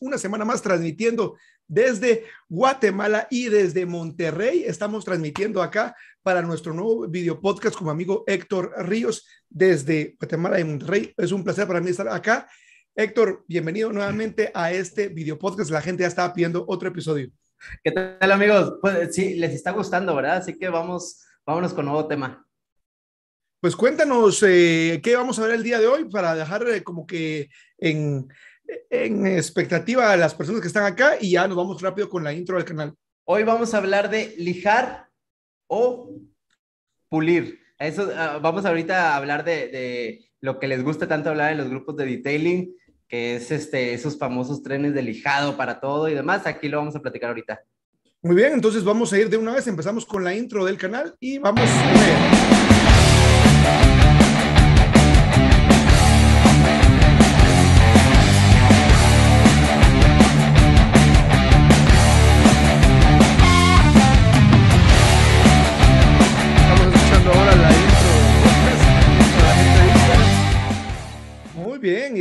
una semana más transmitiendo desde Guatemala y desde Monterrey. Estamos transmitiendo acá para nuestro nuevo video podcast con mi amigo Héctor Ríos desde Guatemala y Monterrey. Es un placer para mí estar acá. Héctor, bienvenido nuevamente a este video podcast. La gente ya estaba pidiendo otro episodio. ¿Qué tal, amigos? Pues sí, les está gustando, ¿verdad? Así que vamos, vámonos con nuevo tema. Pues cuéntanos eh, qué vamos a ver el día de hoy para dejar eh, como que en, en expectativa a las personas que están acá y ya nos vamos rápido con la intro del canal. Hoy vamos a hablar de lijar o pulir. Eso, ah, vamos ahorita a hablar de, lo que les gusta tanto hablar en los grupos de detailing, que es este, esos famosos trenes de lijado para todo y demás. Aquí lo vamos a platicar ahorita. Muy bien, entonces vamos a ir de una vez. Empezamos con la intro del canal y vamos. A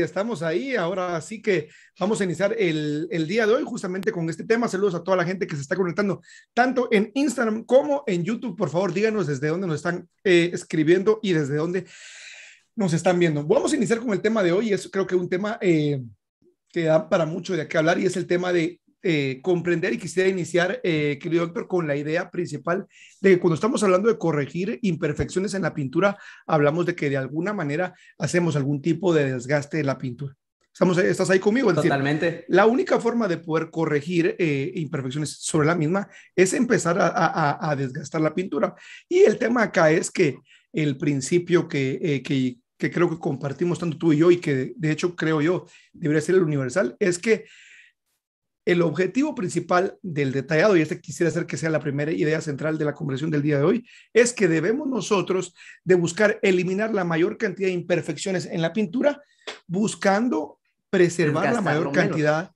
estamos ahí. Ahora sí que vamos a iniciar el, día de hoy justamente con este tema. Saludos a toda la gente que se está conectando tanto en Instagram como en YouTube. Por favor, díganos desde dónde nos están eh, escribiendo y desde dónde nos están viendo. Vamos a iniciar con el tema de hoy. Es creo que un tema eh, que da para mucho de qué hablar y es el tema de eh, comprender y quisiera iniciar, eh, querido doctor, con la idea principal de que cuando estamos hablando de corregir imperfecciones en la pintura, hablamos de que de alguna manera hacemos algún tipo de desgaste de la pintura. Estamos, estás ahí conmigo. Es Totalmente. la única forma de poder corregir eh, imperfecciones sobre la misma es empezar a, desgastar la pintura. Y el tema acá es que el principio que, que creo que compartimos tanto tú y yo y que de hecho creo yo debería ser el universal es que el objetivo principal del detallado, y este quisiera hacer que sea la primera idea central de la conversión del día de hoy, es que debemos nosotros de buscar eliminar la mayor cantidad de imperfecciones en la pintura, buscando preservar la mayor cantidad,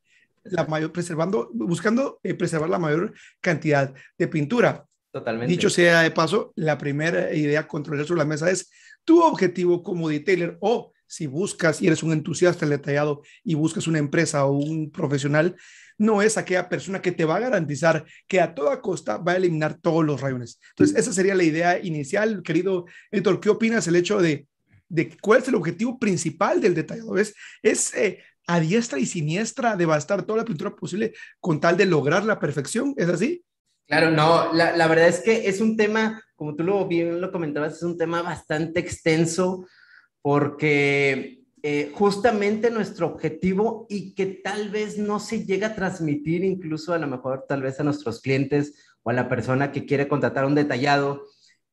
la mayor preservando, buscando eh, preservar la mayor cantidad de pintura. Totalmente. Dicho sea de paso, la primera idea controlar sobre la mesa es tu objetivo como detailer o si buscas y eres un entusiasta del detallado y buscas una empresa o un profesional, no es aquella persona que te va a garantizar que a toda costa va a eliminar todos los rayones. Entonces, esa sería la idea inicial, querido Héctor. ¿Qué opinas el hecho de, cuál es el objetivo principal del detallador? Es, es eh, a diestra y siniestra devastar toda la pintura posible con tal de lograr la perfección, ¿es así? Claro, no, la, la verdad es que es un tema, como tú lo bien lo comentabas, es un tema bastante extenso porque eh, justamente nuestro objetivo y que tal vez no se llega a transmitir incluso a lo mejor tal vez a nuestros clientes o a la persona que quiere contratar un detallado,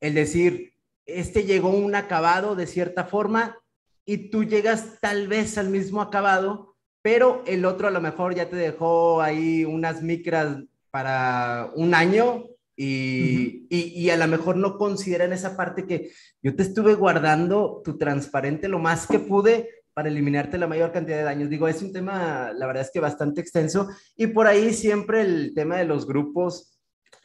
el decir, este llegó un acabado de cierta forma y tú llegas tal vez al mismo acabado, pero el otro a lo mejor ya te dejó ahí unas micras para un año y, a lo mejor no consideran esa parte que yo te estuve guardando tu transparente lo más que pude para eliminarte la mayor cantidad de daños. Digo, es un tema, la verdad es que bastante extenso. Y por ahí siempre el tema de los grupos,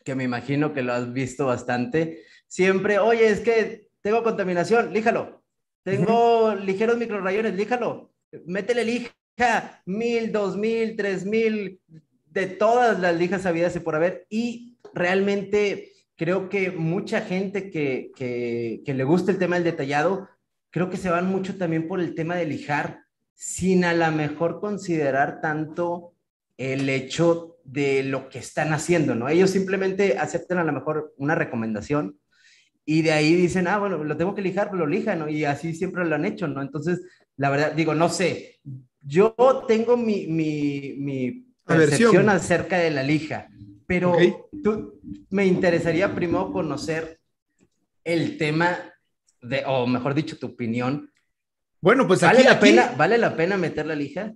que me imagino que lo has visto bastante, siempre, oye, es que tengo contaminación, líjalo. Tengo ligeros microrayones, líjalo. Métele lija, mil, dos mil, tres mil, de todas las lijas habidas y por haber. Y realmente creo que mucha gente que, le gusta el tema del detallado, creo que se van mucho también por el tema de lijar, sin a lo mejor considerar tanto el hecho de lo que están haciendo, ¿no? Ellos simplemente aceptan a lo mejor una recomendación y de ahí dicen, ah, bueno, lo tengo que lijar, pues lo lijan, ¿no? Y así siempre lo han hecho, ¿no? Entonces, la verdad, digo, no sé, yo tengo mi, mi, mi percepción acerca de la lija pero tú, me interesaría primero conocer el tema de, o mejor dicho, tu opinión. Bueno, pues aquí, la Pena, ¿Vale la pena meter la lija?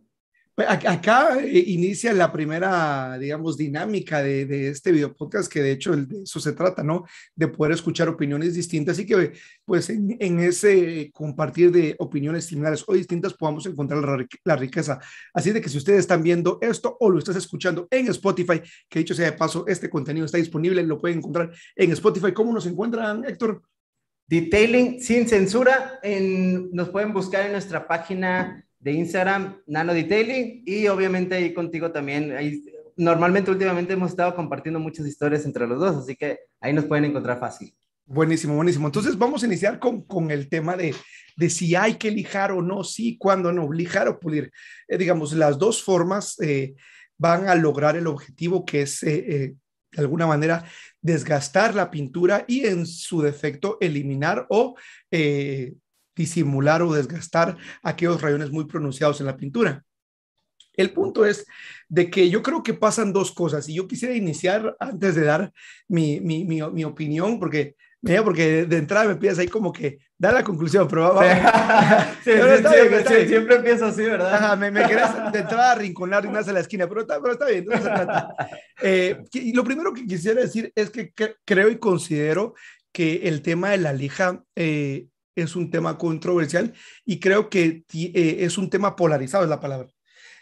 Pues, acá eh, inicia la primera, digamos, dinámica de, este video podcast, que de hecho de eso se trata, ¿no? De poder escuchar opiniones distintas y que, pues, en, ese compartir de opiniones similares o distintas podamos encontrar la, riqueza. Así de que si ustedes están viendo esto o lo estás escuchando en Spotify, que dicho sea de paso, este contenido está disponible, lo pueden encontrar en Spotify. ¿Cómo nos encuentran, Héctor? Detailing sin censura, en, nos pueden buscar en nuestra página de Instagram, Nano Detailing, y obviamente ahí contigo también. Ahí, normalmente, últimamente hemos estado compartiendo muchas historias entre los dos, así que ahí nos pueden encontrar fácil. Buenísimo, buenísimo. Entonces vamos a iniciar con, el tema de, de, si hay que lijar o no, si cuándo no, lijar o pulir. Eh, digamos, las dos formas eh, van a lograr el objetivo que es, eh, de alguna manera, desgastar la pintura y en su defecto eliminar o disimular o desgastar aquellos rayones muy pronunciados en la pintura. El punto es de que yo creo que pasan dos cosas y yo quisiera iniciar antes de dar mi, mi, mi, mi opinión porque porque de entrada me pides ahí como que da la conclusión, pero vamos. siempre, así, ¿verdad? me, me de entrada y más a la esquina, pero está, bien, eh, lo primero que quisiera decir es que creo y considero que el tema de la lija eh, es un tema controversial y creo que eh, es un tema polarizado, es la palabra.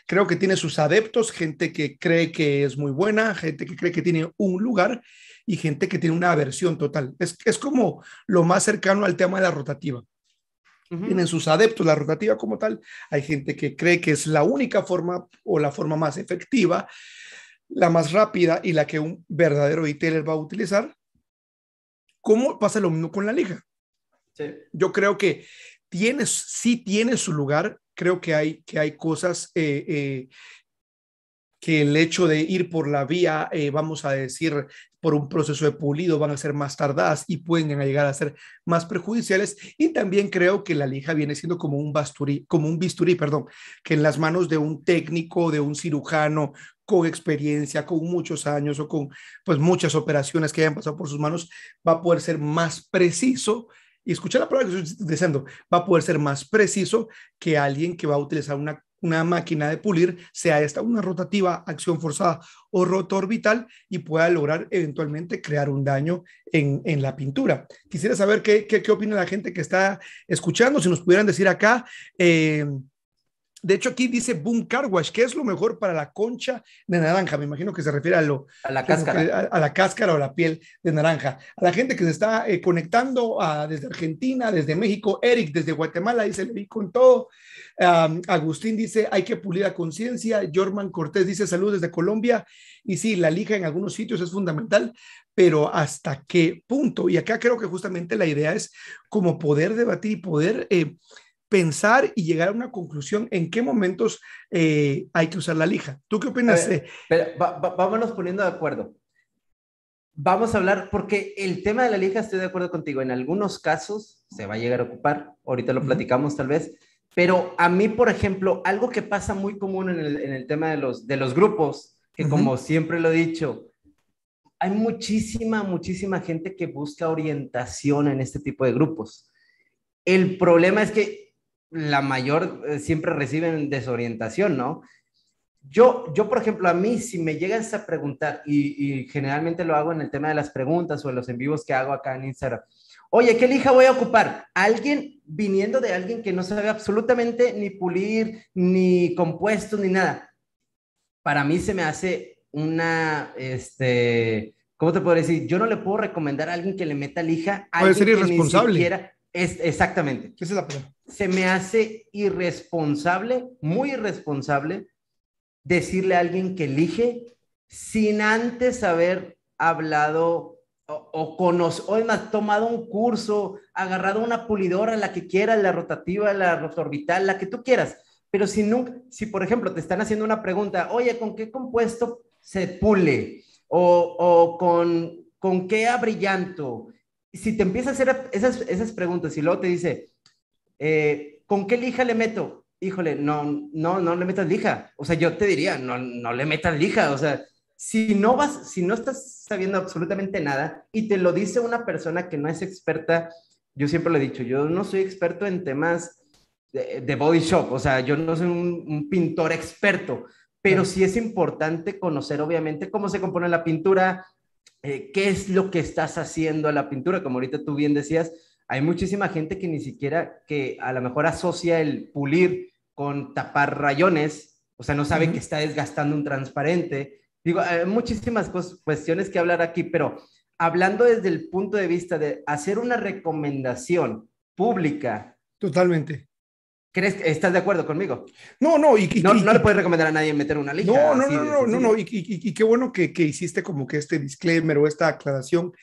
Creo que tiene sus adeptos, gente que cree que es muy buena, gente que cree que tiene un lugar y gente que tiene una aversión total. Es, como lo más cercano al tema de la rotativa. Tienen sus adeptos la rotativa como tal. Hay gente que cree que es la única forma o la forma más efectiva, la más rápida y la que un verdadero retailer va a utilizar. ¿Cómo pasa lo mismo con la liga? Yo creo que tiene, sí tiene su lugar, creo que hay, que hay cosas eh, eh, que el hecho de ir por la vía, eh, vamos a decir, por un proceso de pulido van a ser más tardadas y pueden llegar a ser más perjudiciales. Y también creo que la lija viene siendo como un bisturí, como un bisturí, perdón, que en las manos de un técnico, de un cirujano con experiencia, con muchos años o con pues muchas operaciones que hayan pasado por sus manos, va a poder ser más preciso y escuchar la palabra que estoy diciendo, va a poder ser más preciso que alguien que va a utilizar una, máquina de pulir, sea esta una rotativa, acción forzada o roto orbital, y pueda lograr eventualmente crear un daño en, la pintura. Quisiera saber qué, qué, opina la gente que está escuchando, si nos pudieran decir acá. Eh, de hecho, aquí dice Boom Car Wash, que es lo mejor para la concha de naranja. Me imagino que se refiere a lo. la cáscara. la o la piel de naranja. A la gente que se está eh, conectando ah, desde Argentina, desde México. Eric, desde Guatemala, dice, le con todo. Agustín dice, hay que pulir la conciencia. Jorman Cortés dice, salud desde Colombia. Y sí, la lija en algunos sitios es fundamental, pero ¿hasta qué punto? Y acá creo que justamente la idea es como poder debatir y poder. Eh, pensar y llegar a una conclusión en qué momentos eh, hay que usar la lija. ¿Tú qué opinas? Eh? vámonos poniendo de acuerdo. Vamos a hablar porque el tema de la lija, estoy de acuerdo contigo, en algunos casos se va a llegar a ocupar, ahorita lo platicamos tal vez, pero a mí, por ejemplo, algo que pasa muy común en el, tema de los, de los grupos, que como siempre lo he dicho, hay muchísima, muchísima gente que busca orientación en este tipo de grupos. El problema es que la mayor eh, siempre reciben desorientación, ¿no? Yo, yo, por ejemplo, a mí, si me llegas a preguntar, y, generalmente lo hago en el tema de las preguntas o en los en vivos que hago acá en Instagram, oye, ¿qué lija voy a ocupar? Alguien viniendo de alguien que no sabe absolutamente ni pulir, ni compuesto, ni nada. Para mí se me hace una, este, ¿cómo te puedo decir? Yo no le puedo recomendar a alguien que le meta lija. A alguien ser Ni siquiera es, exactamente. ¿Qué es la se me hace irresponsable, muy irresponsable, decirle a alguien que elige sin antes haber hablado o, tomado un curso, agarrado una pulidora, la que quiera, la rotativa, la rotorbital, la que tú quieras. Pero si si por ejemplo te están haciendo una pregunta, oye, ¿con qué compuesto se pule? O, con, qué abrillanto? Si te empieza a hacer esas, esas preguntas y luego te dice, eh, ¿con qué lija le meto? Híjole, no, no, no le metas lija. O sea, yo te diría, no, no le metas lija. O sea, si no vas, si no estás sabiendo absolutamente nada y te lo dice una persona que no es experta, yo siempre lo he dicho, yo no soy experto en temas de, body shop, o sea, yo no soy un, pintor experto, pero sí. es importante conocer obviamente cómo se compone la pintura, eh, qué es lo que estás haciendo a la pintura, como ahorita tú bien decías, hay muchísima gente que ni siquiera, que a lo mejor asocia el pulir con tapar rayones, o sea, no sabe que está desgastando un transparente. Digo, hay muchísimas cuestiones que hablar aquí, pero hablando desde el punto de vista de hacer una recomendación pública. Totalmente. ¿Crees, ¿Estás de acuerdo conmigo? No, no, y, no, le puedes recomendar a nadie meter una lija. No, no, no, no, no, no, y, qué bueno que, hiciste como que este disclaimer o esta aclaración,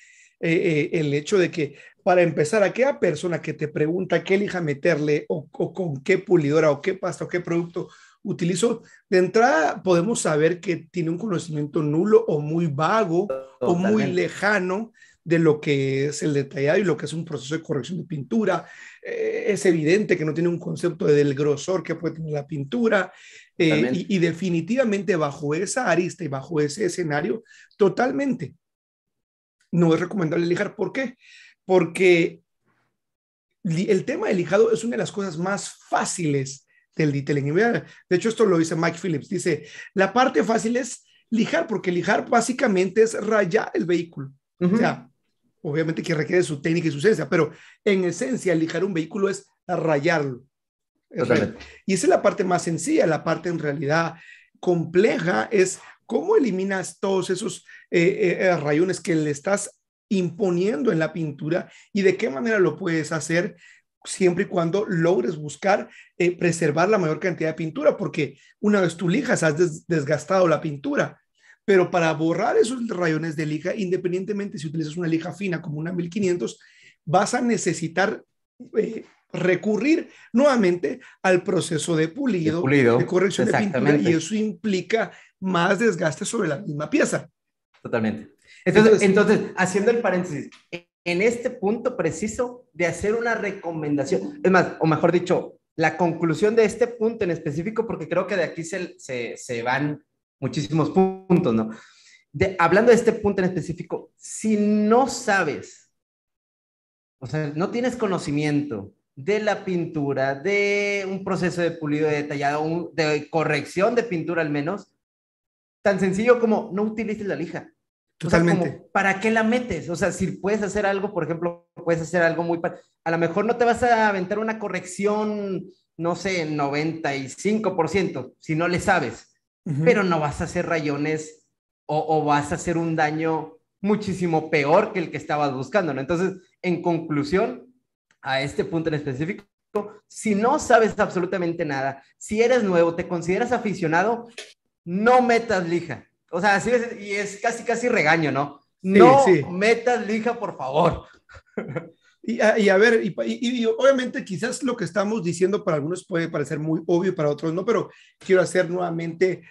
eh, eh, el hecho de que para empezar, aquella persona que te pregunta qué elija meterle o, con qué pulidora o qué pasta o qué producto utilizo, de entrada podemos saber que tiene un conocimiento nulo o muy vago o muy lejano de lo que es el detallado y lo que es un proceso de corrección de pintura. Eh, es evidente que no tiene un concepto del grosor que puede tener la pintura eh, y, definitivamente bajo esa arista y bajo ese escenario, totalmente no es recomendable lijar. ¿Por qué? porque el tema del lijado es una de las cosas más fáciles del detailing. De hecho, esto lo dice Mike Phillips. Dice, la parte fácil es lijar, porque lijar básicamente es rayar el vehículo. O sea, obviamente que requiere su técnica y su ciencia, pero en esencia lijar un vehículo es rayarlo. Y esa es la parte más sencilla, la parte en realidad compleja es cómo eliminas todos esos eh, eh, eh, rayones que le estás imponiendo en la pintura y de qué manera lo puedes hacer siempre y cuando logres buscar eh, preservar la mayor cantidad de pintura, porque una vez tú lijas, has desgastado la pintura, pero para borrar esos rayones de lija, independientemente si utilizas una lija fina como una 1500, vas a necesitar eh, recurrir nuevamente al proceso de pulido, de, pulido, de corrección de pintura, y eso implica más desgaste sobre la misma pieza. Totalmente. Entonces, haciendo el paréntesis, en este punto preciso de hacer una recomendación, es más, o mejor dicho, la conclusión de este punto en específico, porque creo que de aquí se, se, se van muchísimos puntos, ¿no? De, hablando de este punto en específico, si no sabes, o sea, no tienes conocimiento de la pintura, de un proceso de pulido detallado, de corrección de pintura al menos, tan sencillo como no utilices la lija. Totalmente. ¿Para qué la metes? O sea, si puedes hacer algo, por ejemplo, puedes hacer algo muy... A lo mejor no te vas a aventar una corrección, no sé, 95%, si no le sabes, pero no vas a hacer rayones o, o, vas a hacer un daño muchísimo peor que el que estabas buscando, ¿no? Entonces, en conclusión, a este punto en específico, si no sabes absolutamente nada, si eres nuevo, te consideras aficionado, no metas lija o sea, así y es casi, casi regaño, ¿no? Sí, no sí. metas lija, por favor. Y ah, a, ver, y, obviamente quizás lo que estamos diciendo para algunos puede parecer muy obvio, para otros no, pero quiero hacer nuevamente,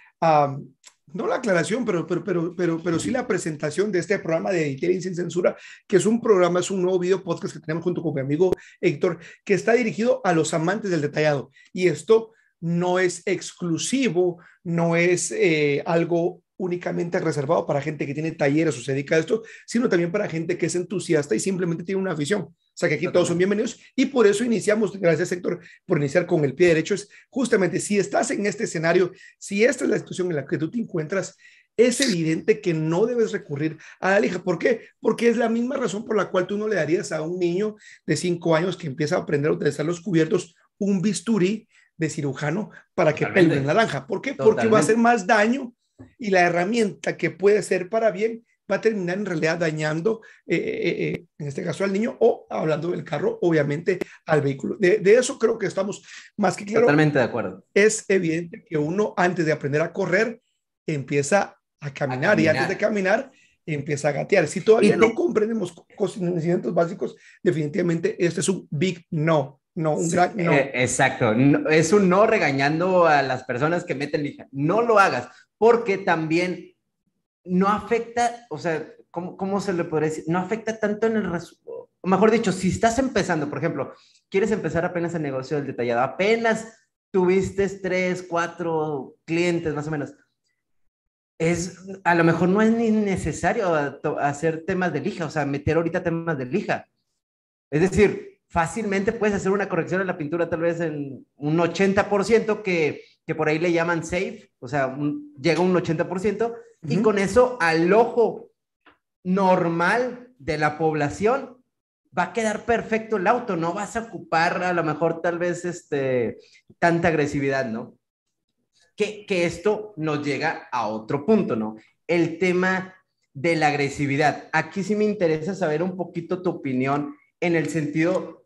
no la aclaración, pero, pero, pero, pero, sí la presentación de este programa de Editing Sin Censura, que es un programa, es un nuevo video podcast que tenemos junto con mi amigo Héctor, que está dirigido a los amantes del detallado. Y esto no es exclusivo, no es eh, algo únicamente reservado para gente que tiene talleres o se dedica a esto, sino también para gente que es entusiasta y simplemente tiene una afición. O sea que aquí todos son bienvenidos y por eso iniciamos, gracias Sector por iniciar con el pie derecho, es justamente si estás en este escenario, si esta es la situación en la que tú te encuentras, es evidente que no debes recurrir a la lija. ¿Por qué? Porque es la misma razón por la cual tú no le darías a un niño de cinco años que empieza a aprender a utilizar los cubiertos un bisturí de cirujano para que pelen la naranja. ¿Por qué? Porque va a hacer más daño y la herramienta que puede ser para bien va a terminar en realidad dañando, eh, eh, eh, en este caso al niño, o hablando del carro, obviamente al vehículo. De, eso creo que estamos más que claro. Totalmente de acuerdo. Es evidente que uno antes de aprender a correr empieza a caminar, y antes de caminar empieza a gatear. Si todavía no comprendemos conocimientos básicos, definitivamente este es un big no. No, un exacto. es un no regañando a las personas que meten lija. No lo hagas porque también no afecta, o sea, ¿cómo, cómo se le podría decir? No afecta tanto en el Mejor dicho, si estás empezando, por ejemplo, quieres empezar apenas el negocio del detallado, apenas tuviste tres, cuatro clientes más o menos, es, a lo mejor no es ni necesario hacer temas de lija, o sea, meter ahorita temas de lija. Es decir, fácilmente puedes hacer una corrección en la pintura tal vez en un 80% que que por ahí le llaman safe, o sea, llega un 80%, y con eso al ojo normal de la población va a quedar perfecto el auto, no vas a ocupar a lo mejor tal vez este, tanta agresividad, ¿no? Que, esto nos llega a otro punto, ¿no? El tema de la agresividad. Aquí sí me interesa saber un poquito tu opinión en el sentido,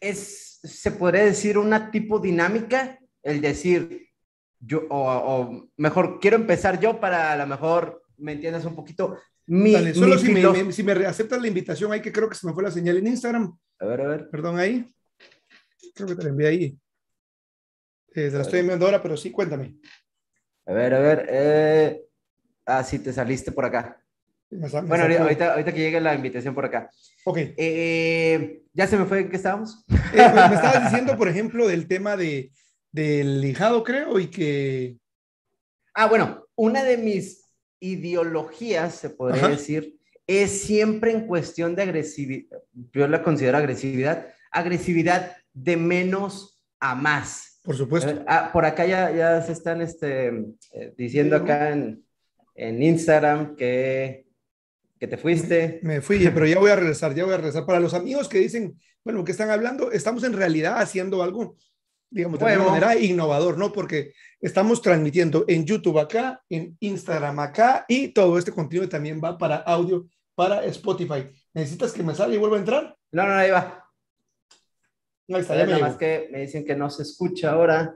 es, se podría decir, una tipo dinámica, el decir, yo, o, mejor, quiero empezar yo para a lo mejor me entiendas un poquito. Mi, solo si, me, aceptas la invitación ahí, que creo que se me fue la señal en Instagram. A ver, a ver. Perdón, ahí. Creo que te la envié ahí. te eh, la estoy enviando ahora, pero sí, cuéntame. A ver, a ver. Eh, ah, sí, te saliste por acá. bueno, ahorita, ahorita, que llegue la invitación por acá. Ok. Eh, ya se me fue en qué estábamos. me estabas diciendo, por ejemplo, del tema de, del lijado, creo, y que... Ah, bueno, una de mis ideologías, se podría decir, es siempre en cuestión de agresividad, yo la considero agresividad, agresividad de menos a más. Por supuesto. Eh, ah, por acá ya, se están este, eh, diciendo acá en, Instagram que, que, te fuiste. Me fui, pero ya voy a regresar, ya voy a regresar. Para los amigos que dicen, bueno, que están hablando, estamos en realidad haciendo algo digamos, de manera innovador, ¿no? Porque estamos transmitiendo en YouTube acá, en Instagram acá y todo este contenido también va para audio, para Spotify. ¿Necesitas que me salga y vuelva a entrar? No, no, ahí va. No, está, me Nada más que me dicen que no se escucha ahora.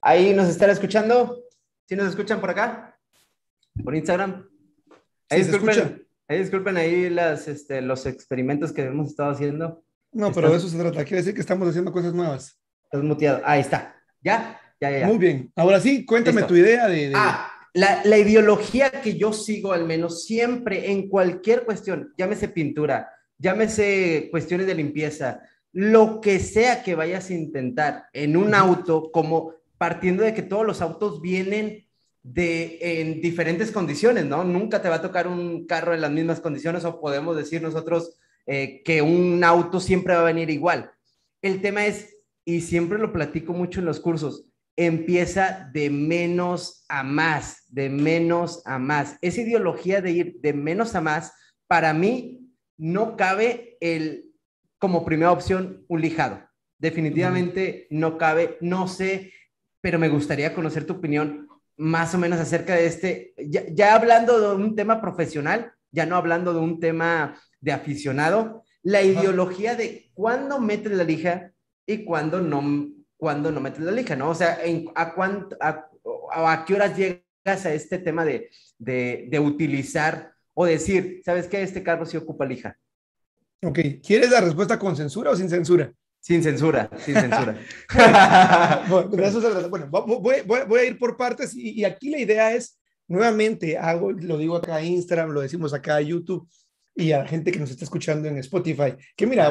¿Ahí nos están escuchando? ¿Sí nos escuchan por acá? ¿Por Instagram? Ahí disculpen, ahí disculpen ahí las, este, los experimentos que hemos estado haciendo. No, pero de eso se trata. Quiere decir que estamos haciendo cosas nuevas. Estás muteado. Ahí está. ¿Ya? Ya, ya, Muy bien. Ahora sí, cuéntame tu idea de... Ah, la, la, ideología que yo sigo, al menos siempre, en cualquier cuestión, llámese pintura, llámese cuestiones de limpieza, lo que sea que vayas a intentar en un auto, como partiendo de que todos los autos vienen de en diferentes condiciones, ¿no? Nunca te va a tocar un carro en las mismas condiciones o podemos decir nosotros eh, que un auto siempre va a venir igual. El tema es y siempre lo platico mucho en los cursos, empieza de menos a más, de menos a más. Esa ideología de ir de menos a más, para mí no cabe el, como primera opción, un lijado. Definitivamente no cabe, no sé, pero me gustaría conocer tu opinión más o menos acerca de este, ya, hablando de un tema profesional, ya no hablando de un tema de aficionado, la ideología de cuándo metes la lija, y cuándo no, cuando no metes la lija, ¿no? O sea, a, cuánto, a, a, qué horas llegas a este tema de, de, de utilizar o decir, ¿sabes qué? Este carro sí ocupa lija. Ok, ¿quieres la respuesta con censura o sin censura? Sin censura, sin censura. bueno, pues bueno voy, voy, voy, a ir por partes y, aquí la idea es, nuevamente, hago, lo digo acá a Instagram, lo decimos acá a YouTube, y a la gente que nos está escuchando en Spotify. Que mira,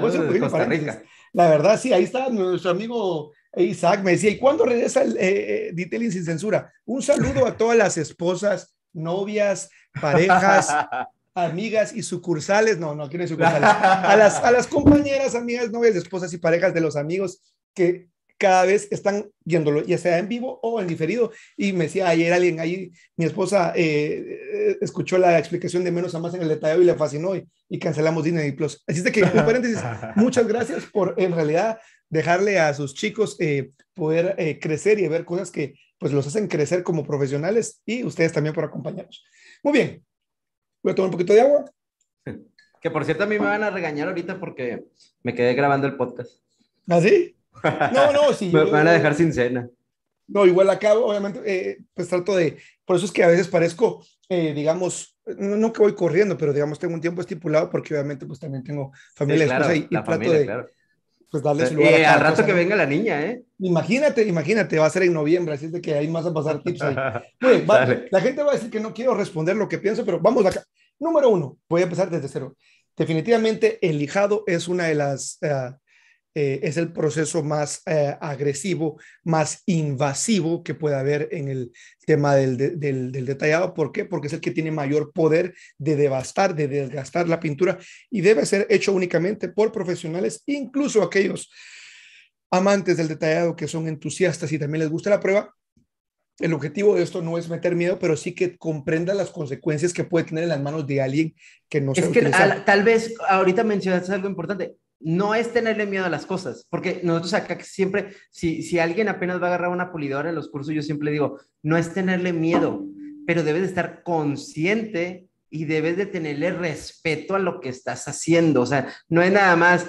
La verdad, sí, ahí está nuestro amigo Isaac. Me decía, ¿y cuándo regresa el eh, eh, Detailing sin censura? Un saludo a todas las esposas, novias, parejas. amigas y sucursales, no, no, aquí sucursales, a las, a las compañeras, amigas, novias, esposas y parejas de los amigos que cada vez están viéndolo, ya sea en vivo o en diferido. Y me decía ayer alguien ahí, mi esposa eh, eh, escuchó la explicación de menos a más en el detalle y le fascinó y, y cancelamos Disney Plus. Así que, un paréntesis, muchas gracias por en realidad dejarle a sus chicos eh, poder crecer y ver cosas que pues los hacen crecer como profesionales y ustedes también por acompañarnos. Muy bien, voy a tomar un poquito de agua. Que por cierto a mí me van a regañar ahorita porque me quedé grabando el podcast. ¿Ah, sí? No, no, sí. me, van a dejar sin cena. No, igual acabo obviamente, eh, pues trato de, por eso es que a veces parezco, eh, digamos, no, que voy corriendo, pero digamos, tengo un tiempo estipulado porque obviamente pues también tengo familia, y, trato de... pues darle su lugar. Eh, al rato que venga la niña, ¿eh? Imagínate, imagínate, va a ser en noviembre, así es de que ahí más a pasar tips la gente va a decir que no quiero responder lo que pienso, pero vamos acá. Número uno, voy a empezar desde cero. Definitivamente el lijado es una de las ah, eh, es el proceso más eh, agresivo, más invasivo que puede haber en el tema del, detallado. ¿Por qué? Porque es el que tiene mayor poder de devastar, de desgastar la pintura y debe ser hecho únicamente por profesionales, incluso aquellos amantes del detallado que son entusiastas y también les gusta la prueba. El objetivo de esto no es meter miedo, pero sí que comprenda las consecuencias que puede tener en las manos de alguien que no es que tal, tal vez ahorita mencionaste algo importante no es tenerle miedo a las cosas, porque nosotros acá siempre, si, si alguien apenas va a agarrar una pulidora en los cursos, yo siempre digo, no es tenerle miedo, pero debes de estar consciente y debes de tenerle respeto a lo que estás haciendo. O sea, no es nada más,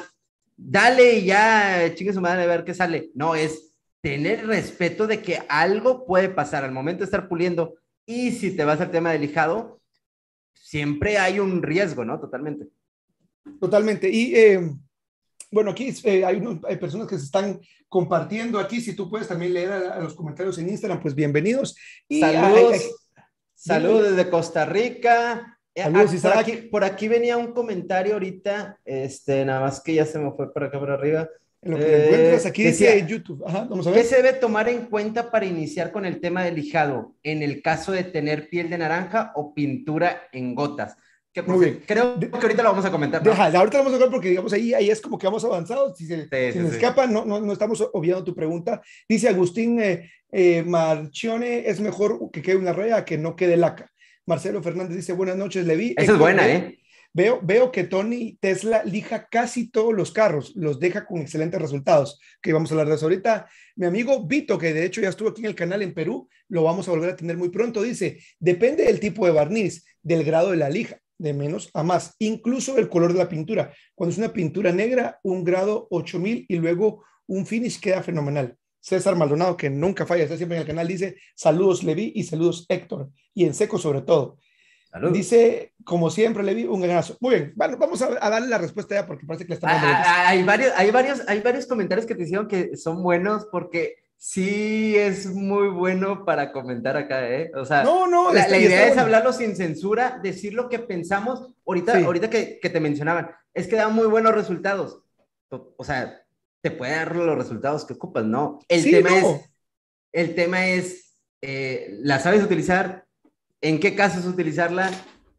dale y ya, chingue su madre, a ver qué sale. No, es tener respeto de que algo puede pasar al momento de estar puliendo y si te vas al tema del lijado, siempre hay un riesgo, ¿no? Totalmente. Totalmente. Y em, bueno, aquí eh, hay, personas que se están compartiendo aquí. Si tú puedes también leer a, los comentarios en Instagram, pues bienvenidos. saludos. saludos desde Costa Rica. Eh, saludos, ah, por, aquí, por, aquí, venía un comentario ahorita, este, nada más que ya se me fue para acá para arriba. lo que encuentras aquí eh, decía, dice YouTube. ¿Qué se debe tomar en cuenta para iniciar con el tema del lijado en el caso de tener piel de naranja o pintura en gotas? Muy bien. Creo que ahorita lo vamos a comentar. ahorita lo vamos a comentar porque, digamos, ahí, ahí es como que vamos avanzados. Si se, escapa, no, estamos obviando tu pregunta. Dice Agustín eh, eh, Marchione, es mejor que quede una raya que no quede laca. Marcelo Fernández dice, buenas noches, Levi. Esa es buena, ¿eh? Veo, veo, que Tony Tesla lija casi todos los carros, los deja con excelentes resultados, que vamos a hablar de eso ahorita. Mi amigo Vito, que de hecho ya estuvo aquí en el canal en Perú, lo vamos a volver a tener muy pronto, dice, depende del tipo de barniz, del grado de la lija de menos a más, incluso el color de la pintura. Cuando es una pintura negra, un grado 8000 y luego un finish queda fenomenal. César Maldonado, que nunca falla, está siempre en el canal, dice saludos Levi y saludos Héctor, y en seco sobre todo. Dice, como siempre, Levi, un ganazo. Muy bien, bueno, vamos a, darle la respuesta ya porque parece que le están dando. Ah, ah, ah, hay, varios, hay, varios, hay varios comentarios que te hicieron que son buenos porque sí es muy bueno para comentar acá, ¿eh? O sea, no, no, la, idea es hablarlo sin censura, decir lo que pensamos. Ahorita, ahorita que, te mencionaban, es que da muy buenos resultados. O, sea, te puede dar los resultados que ocupas, ¿no? El tema es, el tema es, eh, ¿la sabes utilizar? ¿En qué casos utilizarla?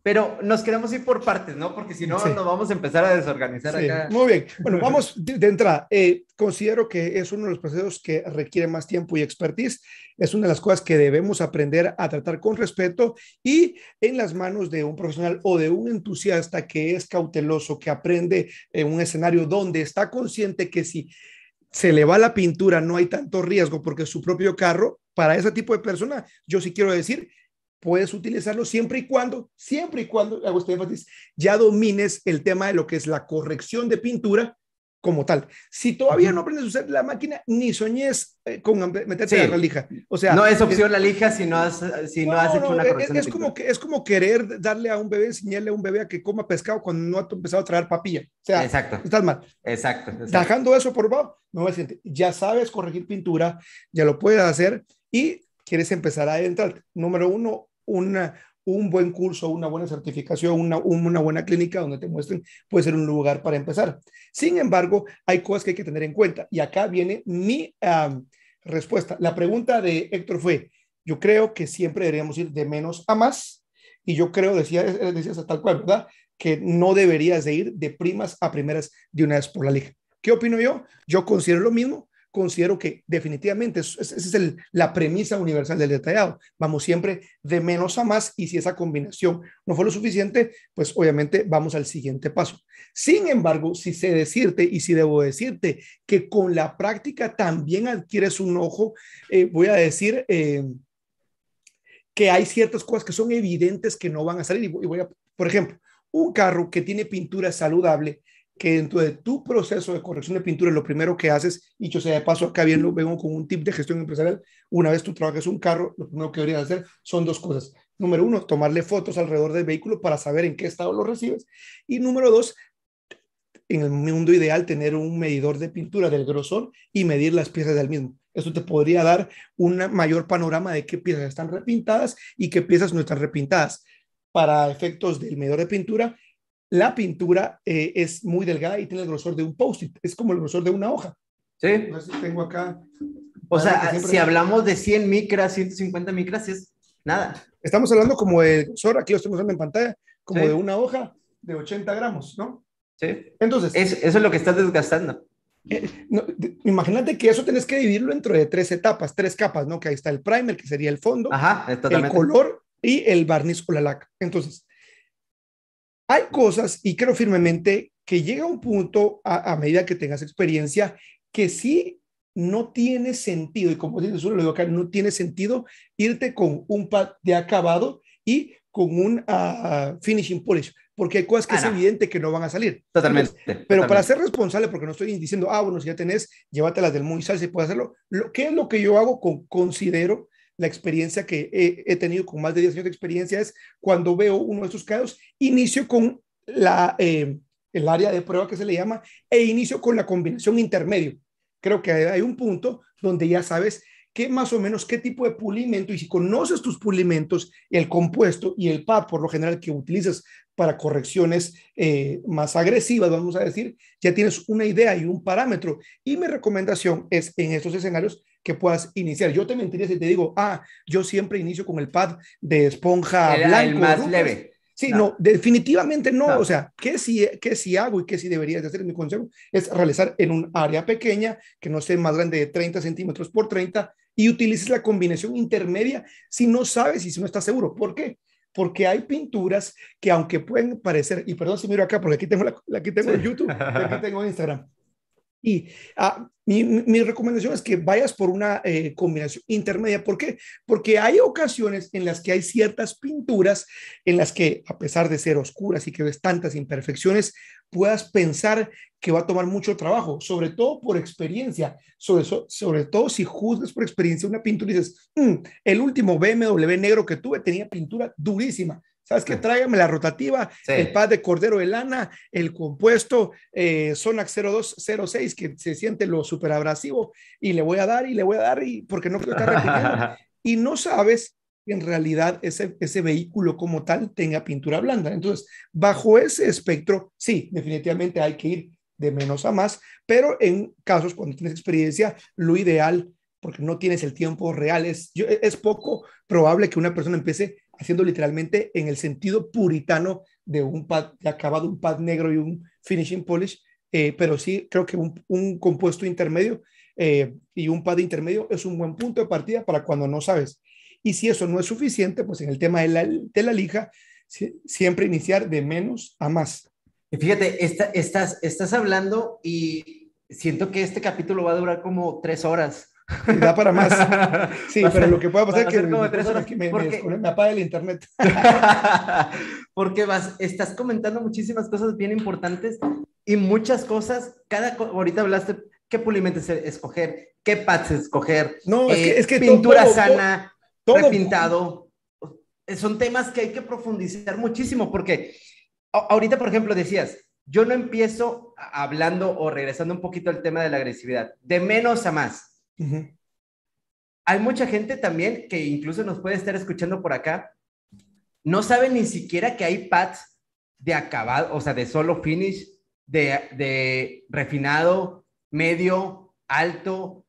Pero nos queremos ir por partes, ¿no? Porque si no, nos vamos a empezar a desorganizar acá. Muy bien. Bueno, vamos de, entrada. Eh, considero que es uno de los procesos que requiere más tiempo y expertise. Es una de las cosas que debemos aprender a tratar con respeto y en las manos de un profesional o de un entusiasta que es cauteloso, que aprende en un escenario donde está consciente que si se le va la pintura, no hay tanto riesgo porque su propio carro, para ese tipo de persona, yo sí quiero decir puedes utilizarlo siempre y cuando, siempre y cuando, hago este énfasis, ya domines el tema de lo que es la corrección de pintura como tal. Si todavía no aprendes a usar la máquina, ni soñes eh, con meterte en la lija. O sea, no es opción la lija si no has, si no, hecho una e-, corrección. Es, como que, es como querer darle a un bebé, enseñarle a un bebé a que coma pescado cuando no ha empezado a traer papilla. O sea, exacto. estás mal. Exacto. Dejando eso por favor, no ya sabes corregir pintura, ya lo puedes hacer y quieres empezar a entrar. Número uno, un buen curso, una buena certificación, una, buena clínica donde te muestren, puede ser un lugar para empezar. Sin embargo, hay cosas que hay que tener en cuenta y acá viene mi respuesta. La pregunta de Héctor fue, yo creo que siempre deberíamos ir de menos a más y yo creo, decía, eh, decías tal cual, ¿verdad? Que no deberías de ir de primas a primeras de una vez por la liga. ¿Qué opino yo? Yo considero lo mismo, considero que definitivamente esa es el, la premisa universal del detallado. Vamos siempre de menos a más y si esa combinación no fue lo suficiente, pues obviamente vamos al siguiente paso. Sin embargo, si sé decirte y si debo decirte que con la práctica también adquieres un ojo, eh, voy a decir... Eh, que hay ciertas cosas que son evidentes que no van a salir. Y voy a, por ejemplo, un carro que tiene pintura saludable, que dentro de tu proceso de corrección de pintura, lo primero que haces, y yo sea de paso, acá bien lo vengo con un tip de gestión empresarial, una vez tú trabajes un carro, lo primero que deberías hacer son dos cosas. Número uno, tomarle fotos alrededor del vehículo para saber en qué estado lo recibes. Y número dos, en el mundo ideal, tener un medidor de pintura del grosor y medir las piezas del mismo. Esto te podría dar un mayor panorama de qué piezas están repintadas y qué piezas no están repintadas. Para efectos del medidor de pintura, la pintura eh, es muy delgada y tiene el grosor de un post-it, es como el grosor de una hoja. Sí. No tengo acá. O sea, si hablamos de 100 micras, 150 micras, es nada. Estamos hablando como de grosor, aquí lo estamos usando en pantalla, como de una hoja de 80 gramos, ¿no? Sí. Entonces. eso es lo que estás desgastando. Eh, imagínate que eso tenés que dividirlo dentro de tres etapas, tres capas, ¿no? Que ahí está el primer, que sería el fondo, el color y el barniz o la laca. Entonces, hay cosas, y creo firmemente, que llega un punto a, medida que tengas experiencia que sí no tiene sentido, y como dices, lo digo no tiene sentido irte con un pad de acabado y con un ah, finishing polish, porque hay cosas que es evidente que no van a salir. Totalmente. pero para ser responsable, porque no estoy diciendo, ah, bueno, si ya tenés, llévatelas del muy sal si puedes hacerlo. Lo, ¿Qué es lo que yo hago? Con, considero la experiencia que he, tenido con más de 10 años de experiencia es cuando veo uno de estos casos, inicio con la, eh, el área de prueba que se le llama e inicio con la combinación intermedio. Creo que hay un punto donde ya sabes qué más o menos qué tipo de pulimento y si conoces tus pulimentos, el compuesto y el PAP por lo general que utilizas para correcciones eh, más agresivas, vamos a decir, ya tienes una idea y un parámetro. Y mi recomendación es en estos escenarios que puedas iniciar. Yo te mentiría si te digo, ah, yo siempre inicio con el pad de esponja blanca, blanco. El más leve. Pues, sí, no. definitivamente no. O sea, ¿qué sí, qué si hago y qué si deberías de hacer? Mi consejo es realizar en un área pequeña, que no sea más grande de 30 centímetros por 30, y utilices la combinación intermedia si no sabes y si no estás seguro. ¿Por qué? Porque hay pinturas que aunque pueden parecer, y perdón si miro acá, porque aquí tengo, la, aquí tengo YouTube, aquí tengo Instagram, y ah, mi, recomendación es que vayas por una eh, combinación intermedia. ¿Por qué? Porque hay ocasiones en las que hay ciertas pinturas en las que, a pesar de ser oscuras y que ves tantas imperfecciones, puedas pensar que va a tomar mucho trabajo, sobre todo por experiencia, sobre, sobre todo si juzgas por experiencia una pintura y dices, mm, el último BMW negro que tuve tenía pintura durísima ¿Sabes qué? Tráigame la rotativa, el pad de cordero de lana, el compuesto eh, Sonac 0206, que se siente lo súper abrasivo, y le voy a dar y le voy a dar, y porque no quiero estar repitiendo. y no sabes que en realidad ese, ese vehículo como tal tenga pintura blanda. Entonces, bajo ese espectro, sí, definitivamente hay que ir de menos a más, pero en casos cuando tienes experiencia, lo ideal, porque no tienes el tiempo real, es, es poco probable que una persona empiece haciendo literalmente en el sentido puritano de un pad de acabado, un pad negro y un finishing polish, eh, pero sí creo que un, compuesto intermedio eh, y un pad intermedio es un buen punto de partida para cuando no sabes. Y si eso no es suficiente, pues en el tema de la, lija, siempre iniciar de menos a más. fíjate, estás hablando y siento que este capítulo va a durar como tres horas y da para más. Sí, pero lo que puede pasar es que, me, apague el internet. porque vas, estás comentando muchísimas cosas bien importantes y muchas cosas, cada ahorita hablaste qué pulimente escoger, qué pads escoger, no, es que, eh, pintura sana, todo, repintado. Eh, son temas que hay que profundizar muchísimo porque ahorita, por ejemplo, decías, yo no empiezo hablando o regresando un poquito al tema de la agresividad, de menos a más hay mucha gente también que incluso nos puede estar escuchando por acá, no sabe ni siquiera que hay pads de acabado, o sea, de solo finish, de, de refinado, medio, alto,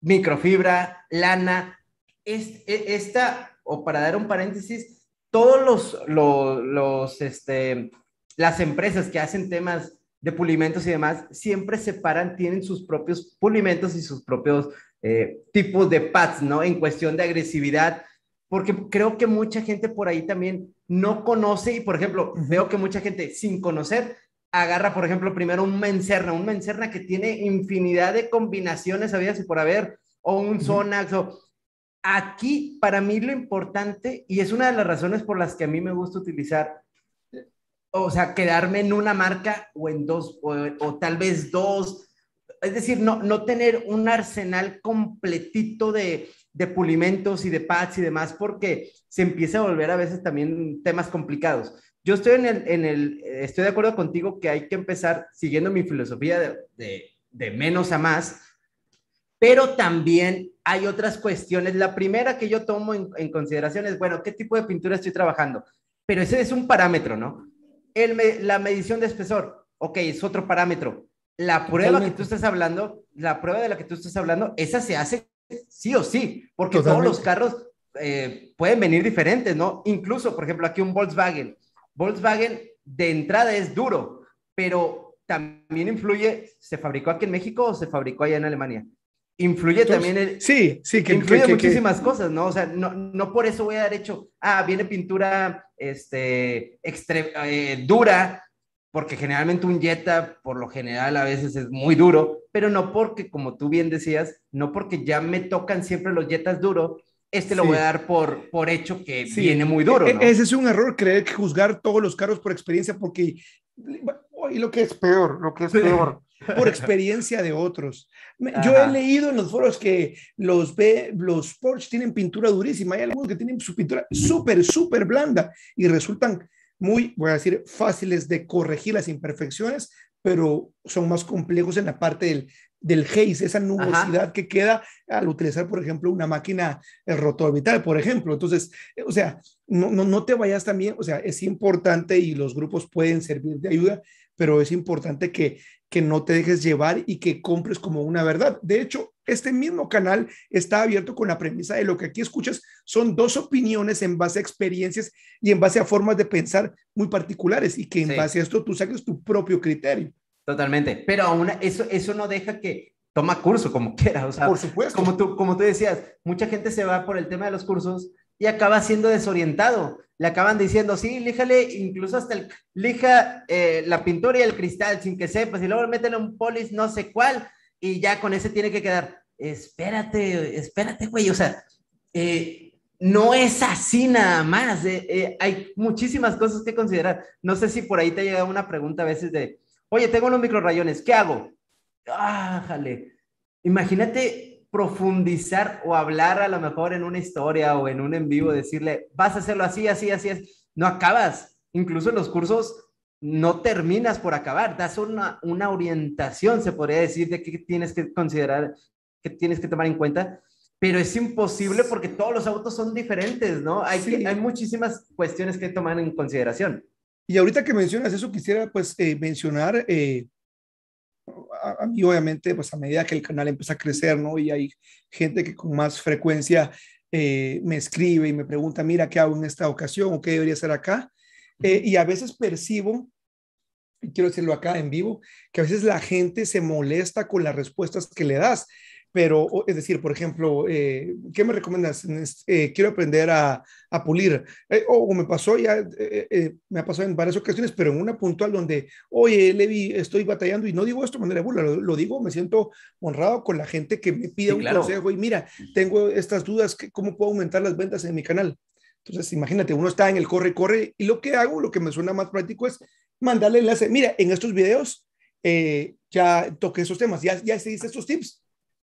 microfibra, lana. Es, e, esta, o para dar un paréntesis, todos los, este, las empresas que hacen temas de pulimentos y demás, siempre separan, tienen sus propios pulimentos y sus propios eh, tipos de pads, ¿no? En cuestión de agresividad, porque creo que mucha gente por ahí también no conoce y, por ejemplo, veo que mucha gente sin conocer agarra, por ejemplo, primero un mencerna, un mencerna que tiene infinidad de combinaciones, sabías, y por haber, o un Sonax, Aquí, para mí, lo importante, y es una de las razones por las que a mí me gusta utilizar o sea, quedarme en una marca o en dos, o, tal vez dos. Es decir, no, no tener un arsenal completito de, de pulimentos y de pads y demás, porque se empieza a volver a veces también temas complicados. Yo estoy en el, en el estoy de acuerdo contigo que hay que empezar siguiendo mi filosofía de, de, menos a más, pero también hay otras cuestiones. La primera que yo tomo en consideración es, bueno, ¿qué tipo de pintura estoy trabajando? Pero ese es un parámetro, ¿no? la medición de espesor, ok, es otro parámetro. La prueba que tú estás hablando, la prueba de la que tú estás hablando, esa se hace sí o sí, porque todos los carros eh, pueden venir diferentes, ¿no? Incluso, por ejemplo, aquí un Volkswagen. Volkswagen de entrada es duro, pero también influye, ¿se fabricó aquí en México o se fabricó allá en Alemania? influye también el, sí sí que influye muchísimas cosas no o sea no, por eso voy a dar hecho ah viene pintura este eh, dura porque generalmente un Jetta por lo general a veces es muy duro pero no porque como tú bien decías no porque ya me tocan siempre los Jetas duro este lo voy a dar por, por hecho que viene muy duro. E-, ese es un error, creer que juzgar todos los carros por experiencia, porque, y lo que es peor, lo que es peor, por experiencia de otros. Yo he leído en los foros que los, B, los Porsche tienen pintura durísima, hay algunos que tienen su pintura súper, súper blanda y resultan muy, voy a decir, fáciles de corregir las imperfecciones, pero son más complejos en la parte del, del haze, esa nubosidad que queda al utilizar, por ejemplo, una máquina eh, rotoorbital, por ejemplo. Entonces, eh, o sea, no, no, no te vayas también, o sea, es importante y los grupos pueden servir de ayuda, pero es importante que que no te dejes llevar y que compres como una verdad. De hecho, este mismo canal está abierto con la premisa de lo que aquí escuchas son dos opiniones en base a experiencias y en base a formas de pensar muy particulares y que en base a esto tú saques tu propio criterio. Totalmente, pero aún eso, eso no deja que toma curso como quiera, o por supuesto. Como como tú decías, mucha gente se va por el tema de los cursos, y acaba siendo desorientado. Le acaban diciendo, sí, líjale incluso hasta el, lija eh, la pintura y el cristal sin que sepas, y luego métele un polis no sé cuál, y ya con ese tiene que quedar. Espérate, espérate, güey, o sea, eh, no es así nada más. Eh, hay muchísimas cosas que considerar. No sé si por ahí te ha llegado una pregunta a veces de, oye, tengo unos microrayones, ¿qué hago? Ah, Imagínate profundizar o hablar a lo mejor en una historia o en un en vivo, decirle, vas a hacerlo así, así, así, es no acabas. Incluso en los cursos no terminas por acabar, das una, una orientación, se podría decir, de qué tienes que considerar, qué tienes que tomar en cuenta, pero es imposible porque todos los autos son diferentes, ¿no? Hay, hay muchísimas cuestiones que tomar en consideración. Y ahorita que mencionas eso, quisiera pues eh, mencionar eh, a, obviamente, pues a medida que el canal empieza a crecer, ¿no? Y hay gente que con más frecuencia eh, me escribe y me pregunta, mira, ¿qué hago en esta ocasión o qué debería hacer acá? Eh, y a veces percibo, y quiero decirlo acá en vivo, que a veces la gente se molesta con las respuestas que le das pero es decir, por ejemplo, eh, ¿qué me recomiendas? Eh, quiero aprender a, a pulir. Eh, o me pasó ya, me ha pasado en varias ocasiones, pero en una puntual donde, oye, Levi, estoy batallando y no digo esto de manera burla, lo, digo, me siento honrado con la gente que me pide un consejo y mira, tengo estas dudas, ¿cómo puedo aumentar las ventas en mi canal? Entonces, imagínate, uno está en el corre, corre y lo que hago, lo que me suena más práctico es mandarle enlace. Mira, en estos videos ya toqué esos temas, ya, ya se hice estos tips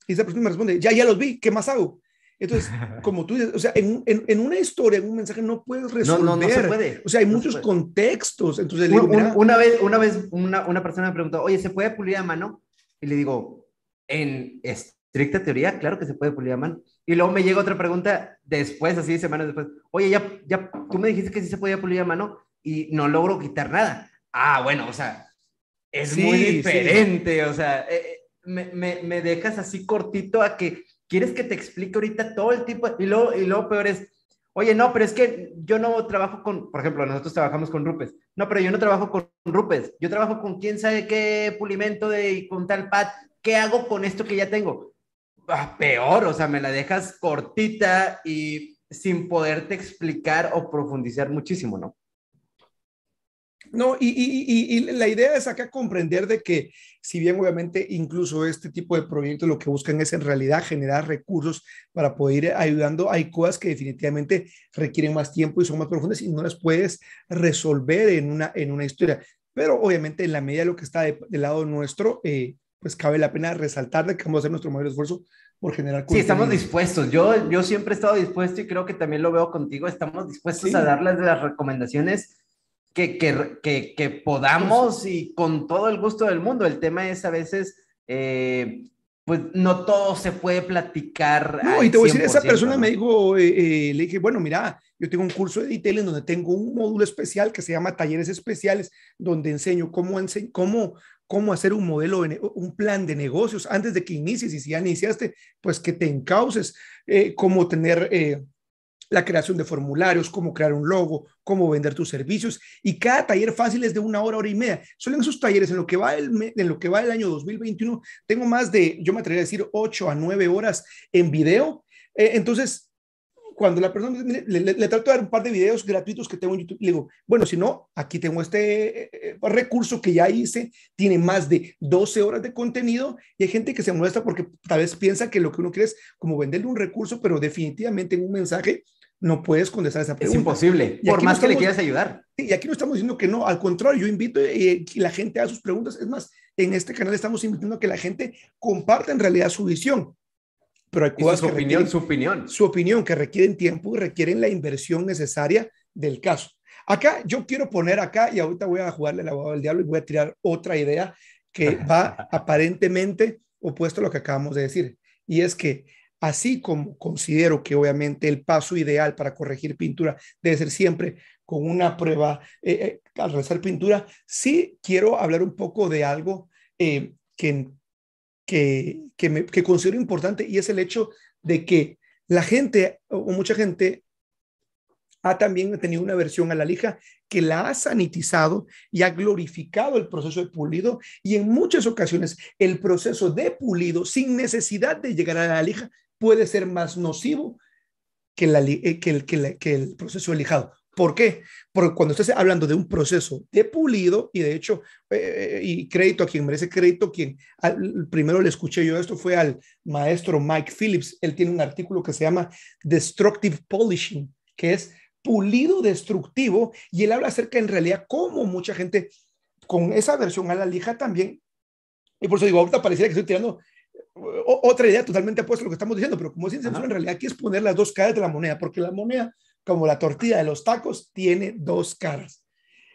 y esa persona me responde, ya, ya los vi, ¿qué más hago? Entonces, como tú dices, o sea, en, en, una historia, en un mensaje, no puedes resolver. No, no, no se puede. O sea, hay muchos contextos. Entonces, digo, una vez, una, vez una, una, persona me preguntó, oye, ¿se puede pulir a mano? Y le digo, en estricta teoría, claro que se puede pulir a mano. Y luego me llega otra pregunta después, así semanas después, oye, ya, ya, tú me dijiste que sí se podía pulir a mano y no logro quitar nada. Ah, bueno, o sea, es muy diferente, o sea... Eh, eh, me, dejas así cortito a que quieres que te explique ahorita todo el tipo, y luego, y luego peor es, oye, no, pero es que yo no trabajo con, por ejemplo, nosotros trabajamos con Rupes, no, pero yo no trabajo con Rupes, yo trabajo con quién sabe qué pulimento de, y con tal pad, ¿qué hago con esto que ya tengo? Ah, peor, o sea, me la dejas cortita y sin poderte explicar o profundizar muchísimo, ¿no? No, y, la idea es acá comprender de que si bien obviamente incluso este tipo de proyectos lo que buscan es en realidad generar recursos para poder ir ayudando, hay cosas que definitivamente requieren más tiempo y son más profundas y no las puedes resolver en una, en una historia. Pero obviamente en la medida de lo que está del lado nuestro, eh, pues cabe la pena resaltar de que vamos a hacer nuestro mayor esfuerzo por generar Sí, estamos dispuestos. Yo, yo siempre he estado dispuesto y creo que también lo veo contigo. Estamos dispuestos a darles las recomendaciones que, podamos y con todo el gusto del mundo. El tema es a veces... Eh, pues no todo se puede platicar. No, y te voy a decir, esa persona me dijo, eh, eh, le dije, bueno, mira, yo tengo un curso de detail en donde tengo un módulo especial que se llama talleres especiales, donde enseño cómo, cómo, cómo hacer un modelo, un plan de negocios antes de que inicies y si ya iniciaste, pues que te encauces, cómo tener la creación de formularios, cómo crear un logo, cómo vender tus servicios. Y cada taller fácil es de una hora, hora y media. Solo en esos talleres, en lo que va el, en lo que va el año 2021, tengo más de, yo me atrevería a decir, 8 a 9 horas en video. Eh, entonces, cuando la persona le, trato de dar un par de videos gratuitos que tengo en YouTube, le digo, bueno, si no, aquí tengo este eh, eh, recurso que ya hice, tiene más de 12 horas de contenido y hay gente que se muestra porque tal vez piensa que lo que uno quiere es como venderle un recurso, pero definitivamente en un mensaje no puedes contestar esa pregunta. Es imposible, por más que le quieras ayudar. Y aquí no estamos diciendo que no, al contrario, yo invito y eh, la gente haga sus preguntas. Es más, en este canal estamos invitando a que la gente comparta en realidad su visión. Pero su opinión, su opinión. Su opinión, que requieren tiempo y requieren la inversión necesaria del caso. Acá yo quiero poner acá, y ahorita voy a jugarle la abogado del diablo y voy a tirar otra idea que va aparentemente opuesto a lo que acabamos de decir. Y es que Así como considero que obviamente el paso ideal para corregir pintura debe ser siempre con una prueba eh, eh, al realizar pintura, sí quiero hablar un poco de algo eh, que, que considero importante y es el hecho de que la gente o mucha gente ha también tenido una versión a la lija que la ha sanitizado y ha glorificado el proceso de pulido y en muchas ocasiones el proceso de pulido sin necesidad de llegar a la lija puede ser más nocivo que, eh, que, el, proceso de lijado. ¿Por qué? Porque cuando estás hablando de un proceso de pulido, y de hecho, eh, eh, y crédito a quien merece crédito, quien primero le escuché yo esto fue al maestro Mike Phillips. Él tiene un artículo que se llama Destructive Polishing, que es pulido destructivo, y él habla acerca en realidad cómo mucha gente con esa versión a la lija también. Y por eso digo, ahorita pareciera que estoy tirando otra idea totalmente opuesta a lo que estamos diciendo, pero como ciencia en realidad aquí es poner las dos caras de la moneda, porque la moneda, como la tortilla de los tacos, tiene dos caras.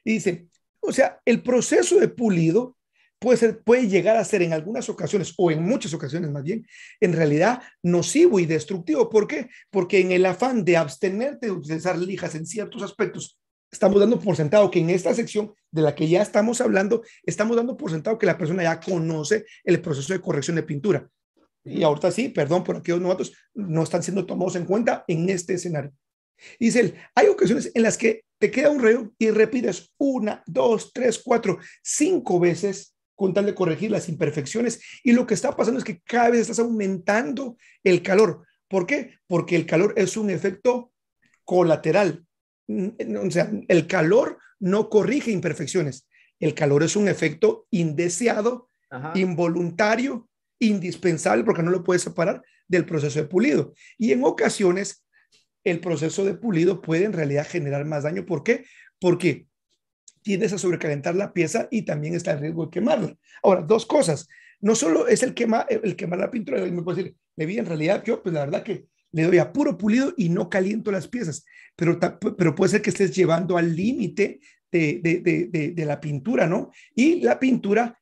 Y dice, o sea, el proceso de pulido puede, ser, puede llegar a ser en algunas ocasiones, o en muchas ocasiones más bien, en realidad nocivo y destructivo. ¿Por qué? Porque en el afán de abstenerte de utilizar lijas en ciertos aspectos estamos dando por sentado que en esta sección de la que ya estamos hablando, estamos dando por sentado que la persona ya conoce el proceso de corrección de pintura. Y ahorita sí, perdón por aquellos novatos, no están siendo tomados en cuenta en este escenario. dice él, hay ocasiones en las que te queda un reo y repites una, dos, tres, cuatro, cinco veces con tal de corregir las imperfecciones. Y lo que está pasando es que cada vez estás aumentando el calor. ¿Por qué? Porque el calor es un efecto colateral, o sea, el calor no corrige imperfecciones. El calor es un efecto indeseado, involuntario, indispensable, porque no lo puedes separar del proceso de pulido. Y en ocasiones, el proceso de pulido puede en realidad generar más daño. ¿Por qué? Porque tienes a sobrecalentar la pieza y también está el riesgo de quemarla. Ahora, dos cosas. No solo es el, quema, el quemar la pintura, me puede decir, le vi en realidad yo, pues la verdad que le doy a puro pulido y no caliento las piezas, pero, pero puede ser que estés llevando al límite de, la pintura, ¿no? Y la pintura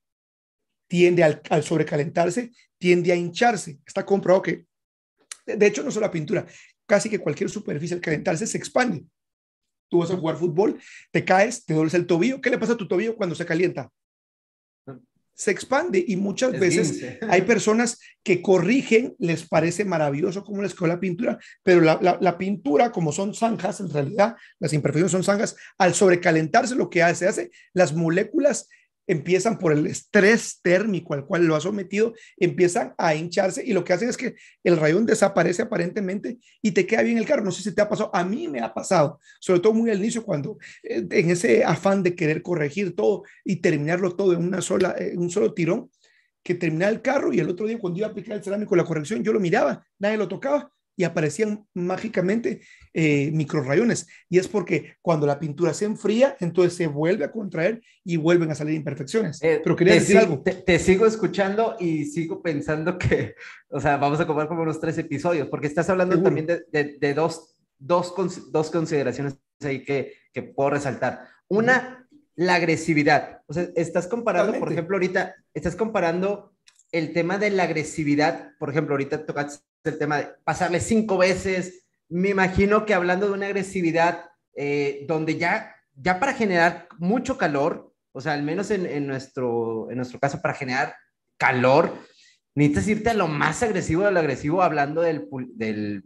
tiende al, sobrecalentarse, tiende a hincharse. Está comprobado que, de hecho, no solo la pintura, casi que cualquier superficie al calentarse se expande. Tú vas a jugar fútbol, te caes, te duele el tobillo. ¿Qué le pasa a tu tobillo cuando se calienta? se expande y muchas veces hay personas que corrigen, les parece maravilloso como les quedó la pintura, pero la, pintura, como son zanjas, en realidad las imperfecciones son zanjas, al sobrecalentarse lo que hace, hace las moléculas empiezan por el estrés térmico al cual lo ha sometido, empiezan a hincharse y lo que hacen es que el rayón desaparece aparentemente y te queda bien el carro. No sé si te ha pasado, a mí me ha pasado, sobre todo muy al inicio cuando eh, en ese afán de querer corregir todo y terminarlo todo en una sola, eh, en un solo tirón, que terminaba el carro y el otro día cuando iba a aplicar el cerámico la corrección, yo lo miraba, nadie lo tocaba y aparecían mágicamente eh, microrayones. Y es porque cuando la pintura se enfría, entonces se vuelve a contraer y vuelven a salir imperfecciones. Eh, Pero quería decir algo. Te, sigo escuchando y sigo pensando que, o sea, vamos a comer como unos tres episodios, porque estás hablando también de, dos, dos, consideraciones ahí que, que puedo resaltar. Una, la agresividad. O sea, estás comparando, por ejemplo, ahorita, estás comparando el tema de la agresividad, por ejemplo, ahorita tocaste el tema de pasarle cinco veces. Me imagino que hablando de una agresividad eh, donde ya, ya para generar mucho calor, o sea, al menos en, nuestro, en nuestro caso, para generar calor, necesitas irte a lo más agresivo de lo agresivo hablando del, del,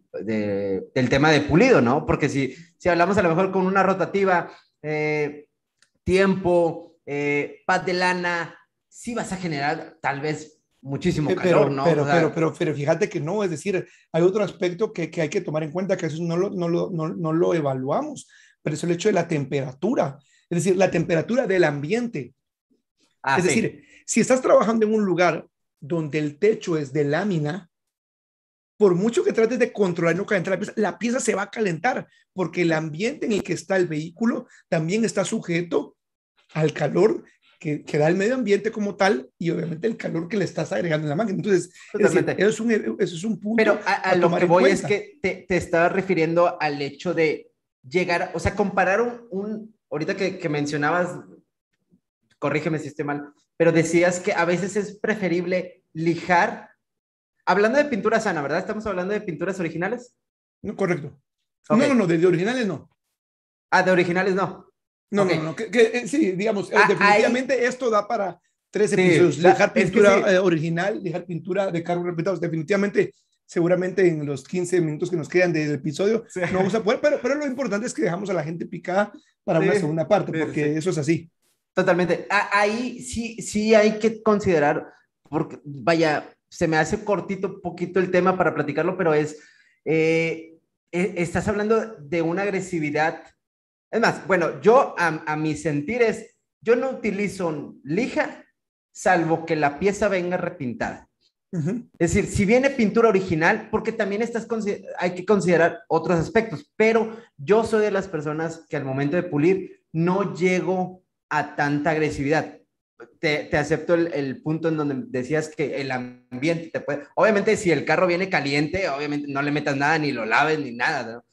tema de pulido, ¿no? Porque si, hablamos a lo mejor con una rotativa, eh, tiempo, eh, paz de lana, sí vas a generar tal vez muchísimo calor, pero, ¿no? Pero, pero, pero, fíjate que no, es decir, hay otro aspecto que, hay que tomar en cuenta, que eso no lo, no, evaluamos, pero es el hecho de la temperatura, es decir, la temperatura del ambiente. Ah, es decir, si estás trabajando en un lugar donde el techo es de lámina, por mucho que trates de controlar no calentar la pieza, la pieza se va a calentar porque el ambiente en el que está el vehículo también está sujeto al calor que, da el medio ambiente como tal y obviamente el calor que le estás agregando en la máquina. Entonces, eso, es un, eso es un punto. Pero a, lo que voy es que te, te estaba refiriendo al hecho de llegar, o sea, comparar un, ahorita que, mencionabas, corrígeme si estoy mal, pero decías que a veces es preferible lijar, hablando de pintura sana, ¿verdad? Estamos hablando de pinturas originales. No, correcto. No, no, no, de originales no. Ah, de originales no. No, no, no, que, eh, sí, digamos, eh, ah, definitivamente esto da para tres episodios. dejar pintura eh, original, dejar pintura de cargos repetidos, definitivamente seguramente en los 15 minutos que nos quedan del episodio no vamos a poder, pero, pero lo importante es que dejamos a la gente picada para una segunda parte, porque eso es así. Totalmente. ahí sí, sí hay que considerar, porque vaya, se me hace cortito poquito el tema para platicarlo, pero es, e, estás hablando de una agresividad es más, bueno, yo a, mi sentir es, yo no utilizo lija salvo que la pieza venga repintada. Es decir, si viene pintura original, porque también estás hay que considerar otros aspectos, pero yo soy de las personas que al momento de pulir no llego a tanta agresividad. Te, acepto el, el, punto en donde decías que el ambiente te puede... Obviamente si el carro viene caliente, obviamente no le metas nada, ni lo laves, ni nada,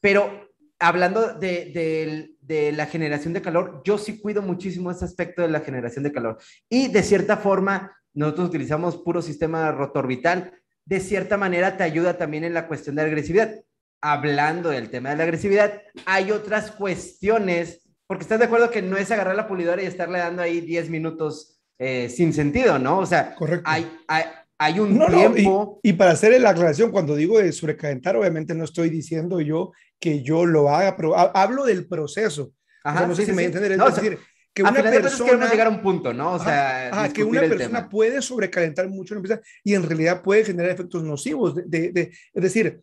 Pero hablando de, la generación de calor, yo sí cuido muchísimo ese aspecto de la generación de calor. Y de cierta forma, nosotros utilizamos puro sistema rotorbital. De cierta manera, te ayuda también en la cuestión de la agresividad. Hablando del tema de la agresividad, hay otras cuestiones, porque estás de acuerdo que no es agarrar la pulidora y estarle dando ahí 10 minutos eh, sin sentido, ¿no? O sea, Hay, hay, hay un tiempo. y, para hacer la aclaración, cuando digo de sobrecalentar, obviamente no estoy diciendo yo que yo lo haga, pero hablo del proceso. Ajá, no sé si me entienden. es decir, que una persona. llegar a un punto, ¿no? O sea, que una persona puede sobrecalentar mucho la empresa y en realidad puede generar efectos nocivos. de, es decir,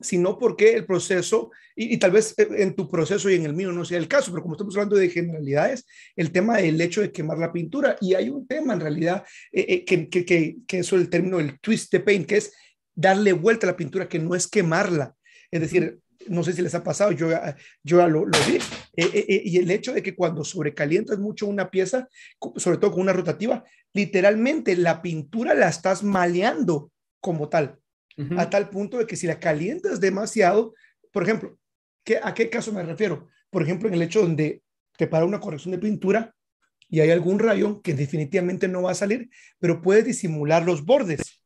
sino porque el proceso, y, tal vez eh, en tu proceso y en el mío no sea el caso, pero como estamos hablando de generalidades, el tema del hecho de quemar la pintura, y hay un tema en realidad eh, eh, que, es el término del twist de paint, que es darle vuelta a la pintura, que no es quemarla. Es decir, no sé si les ha pasado, yo, ah, ya lo, vi, y el hecho de que cuando sobrecalientas mucho una pieza, sobre todo con una rotativa, literalmente la pintura la estás maleando como tal a tal punto de que si la calientas demasiado, por ejemplo, ¿qué, ¿a qué caso me refiero? Por ejemplo, en el hecho donde te para una corrección de pintura y hay algún rayón que definitivamente no va a salir, pero puedes disimular los bordes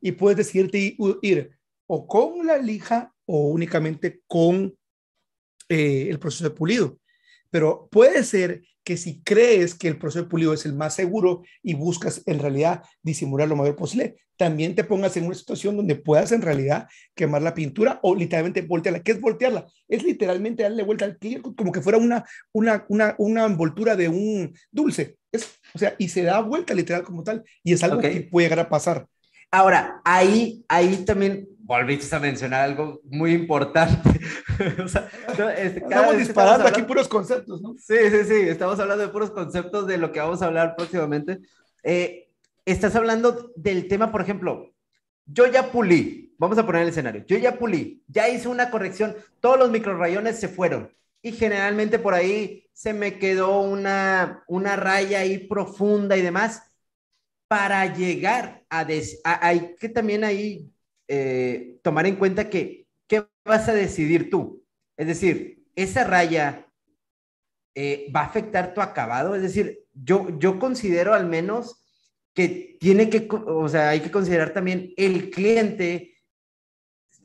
y puedes decidirte ir o con la lija o únicamente con eh, el proceso de pulido. Pero puede ser que si crees que el proceso pulido es el más seguro y buscas en realidad disimular lo mayor posible, también te pongas en una situación donde puedas en realidad quemar la pintura o literalmente voltearla. ¿Qué es voltearla? Es literalmente darle vuelta al cliente como que fuera una, una, una, una envoltura de un dulce. Es, o sea, y se da vuelta literal como tal y es algo que puede llegar a pasar. Ahora, ahí, ahí también volviste a mencionar algo muy importante Este, estamos disparando aquí puros conceptos, ¿no? Sí, sí, sí, estamos hablando de puros conceptos de lo que vamos a hablar próximamente. Eh, estás hablando del tema, por ejemplo, yo ya pulí, vamos a poner el escenario, yo ya pulí, ya hice una corrección, todos los microrayones se fueron y generalmente por ahí se me quedó una, una raya ahí profunda y demás. Para llegar a... hay que también ahí eh, tomar en cuenta que vas a decidir tú. Es decir, esa raya eh, va a afectar tu acabado. Es decir, yo, yo considero al menos que tiene que, o sea, hay que considerar también el cliente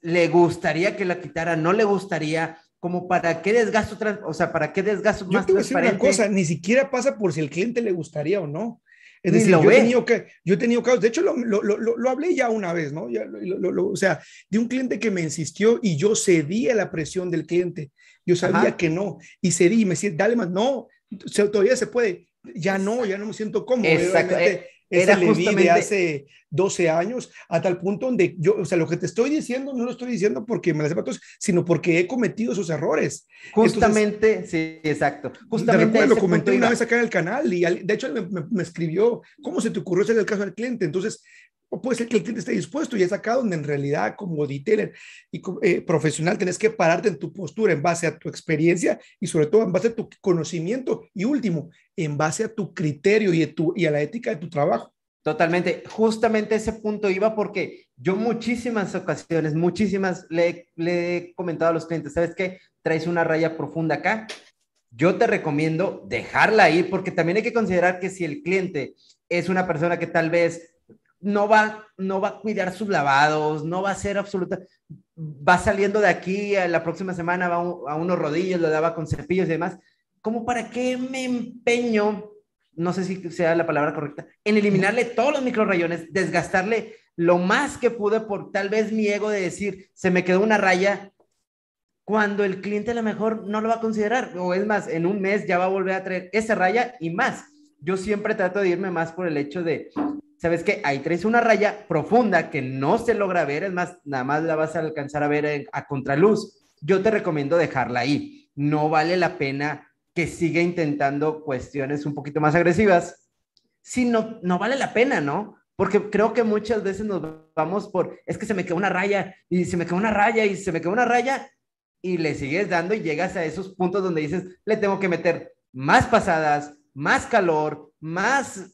le gustaría que la quitara, no le gustaría, como para qué desgasto, o sea, para qué desgasto más Yo te voy A una cosa, ni siquiera pasa por si el cliente le gustaría o no. Es decir, yo, he tenido que, yo he tenido casos, de hecho lo, lo, lo, hablé ya una vez, ¿no? Ya, o sea, de un cliente que me insistió y yo cedí a la presión del cliente. Yo sabía que no, y cedí, y me decía, dale más, no, todavía se puede, ya no, ya no me siento cómodo. Exacto. Esa era le justamente... de hace 12 años, a tal punto donde yo, o sea, lo que te estoy diciendo no lo estoy diciendo porque me las sepa sino porque he cometido esos errores. Justamente, sí, exacto. Justamente lo comenté una vez acá en el canal y de hecho me, escribió, ¿cómo se te ocurrió hacer el caso del cliente? Entonces, o puede ser que el cliente esté dispuesto y es acá donde en realidad como detailer y eh, profesional tenés que pararte en tu postura en base a tu experiencia y sobre todo en base a tu conocimiento y último, en base a tu criterio y, a tu, y a la ética de tu trabajo. Totalmente, justamente ese punto iba porque yo muchísimas ocasiones, muchísimas le, le he comentado a los clientes, ¿sabes qué? Traes una raya profunda acá, yo te recomiendo dejarla ahí porque también hay que considerar que si el cliente es una persona que tal vez no va, no va a cuidar sus lavados, no va a ser absoluta, va saliendo de aquí, a eh, la próxima semana va a, unos rodillos, lo daba con cepillos y demás, ¿cómo para qué me empeño, no sé si sea la palabra correcta, en eliminarle todos los micro rayones, desgastarle lo más que pude por tal vez mi ego de decir, se me quedó una raya, cuando el cliente a lo mejor no lo va a considerar, o es más, en un mes ya va a volver a traer esa raya y más. Yo siempre trato de irme más por el hecho de ¿sabes qué? Ahí traes una raya profunda que no se logra ver, es más, nada más la vas a alcanzar a ver a contraluz. Yo te recomiendo dejarla ahí. No vale la pena que siga intentando cuestiones un poquito más agresivas. Si no, no vale la pena, ¿no? Porque creo que muchas veces nos vamos por, es que se me quedó una raya y se me quedó una raya y se me quedó una raya y le sigues dando y llegas a esos puntos donde dices, le tengo que meter más pasadas, más calor, más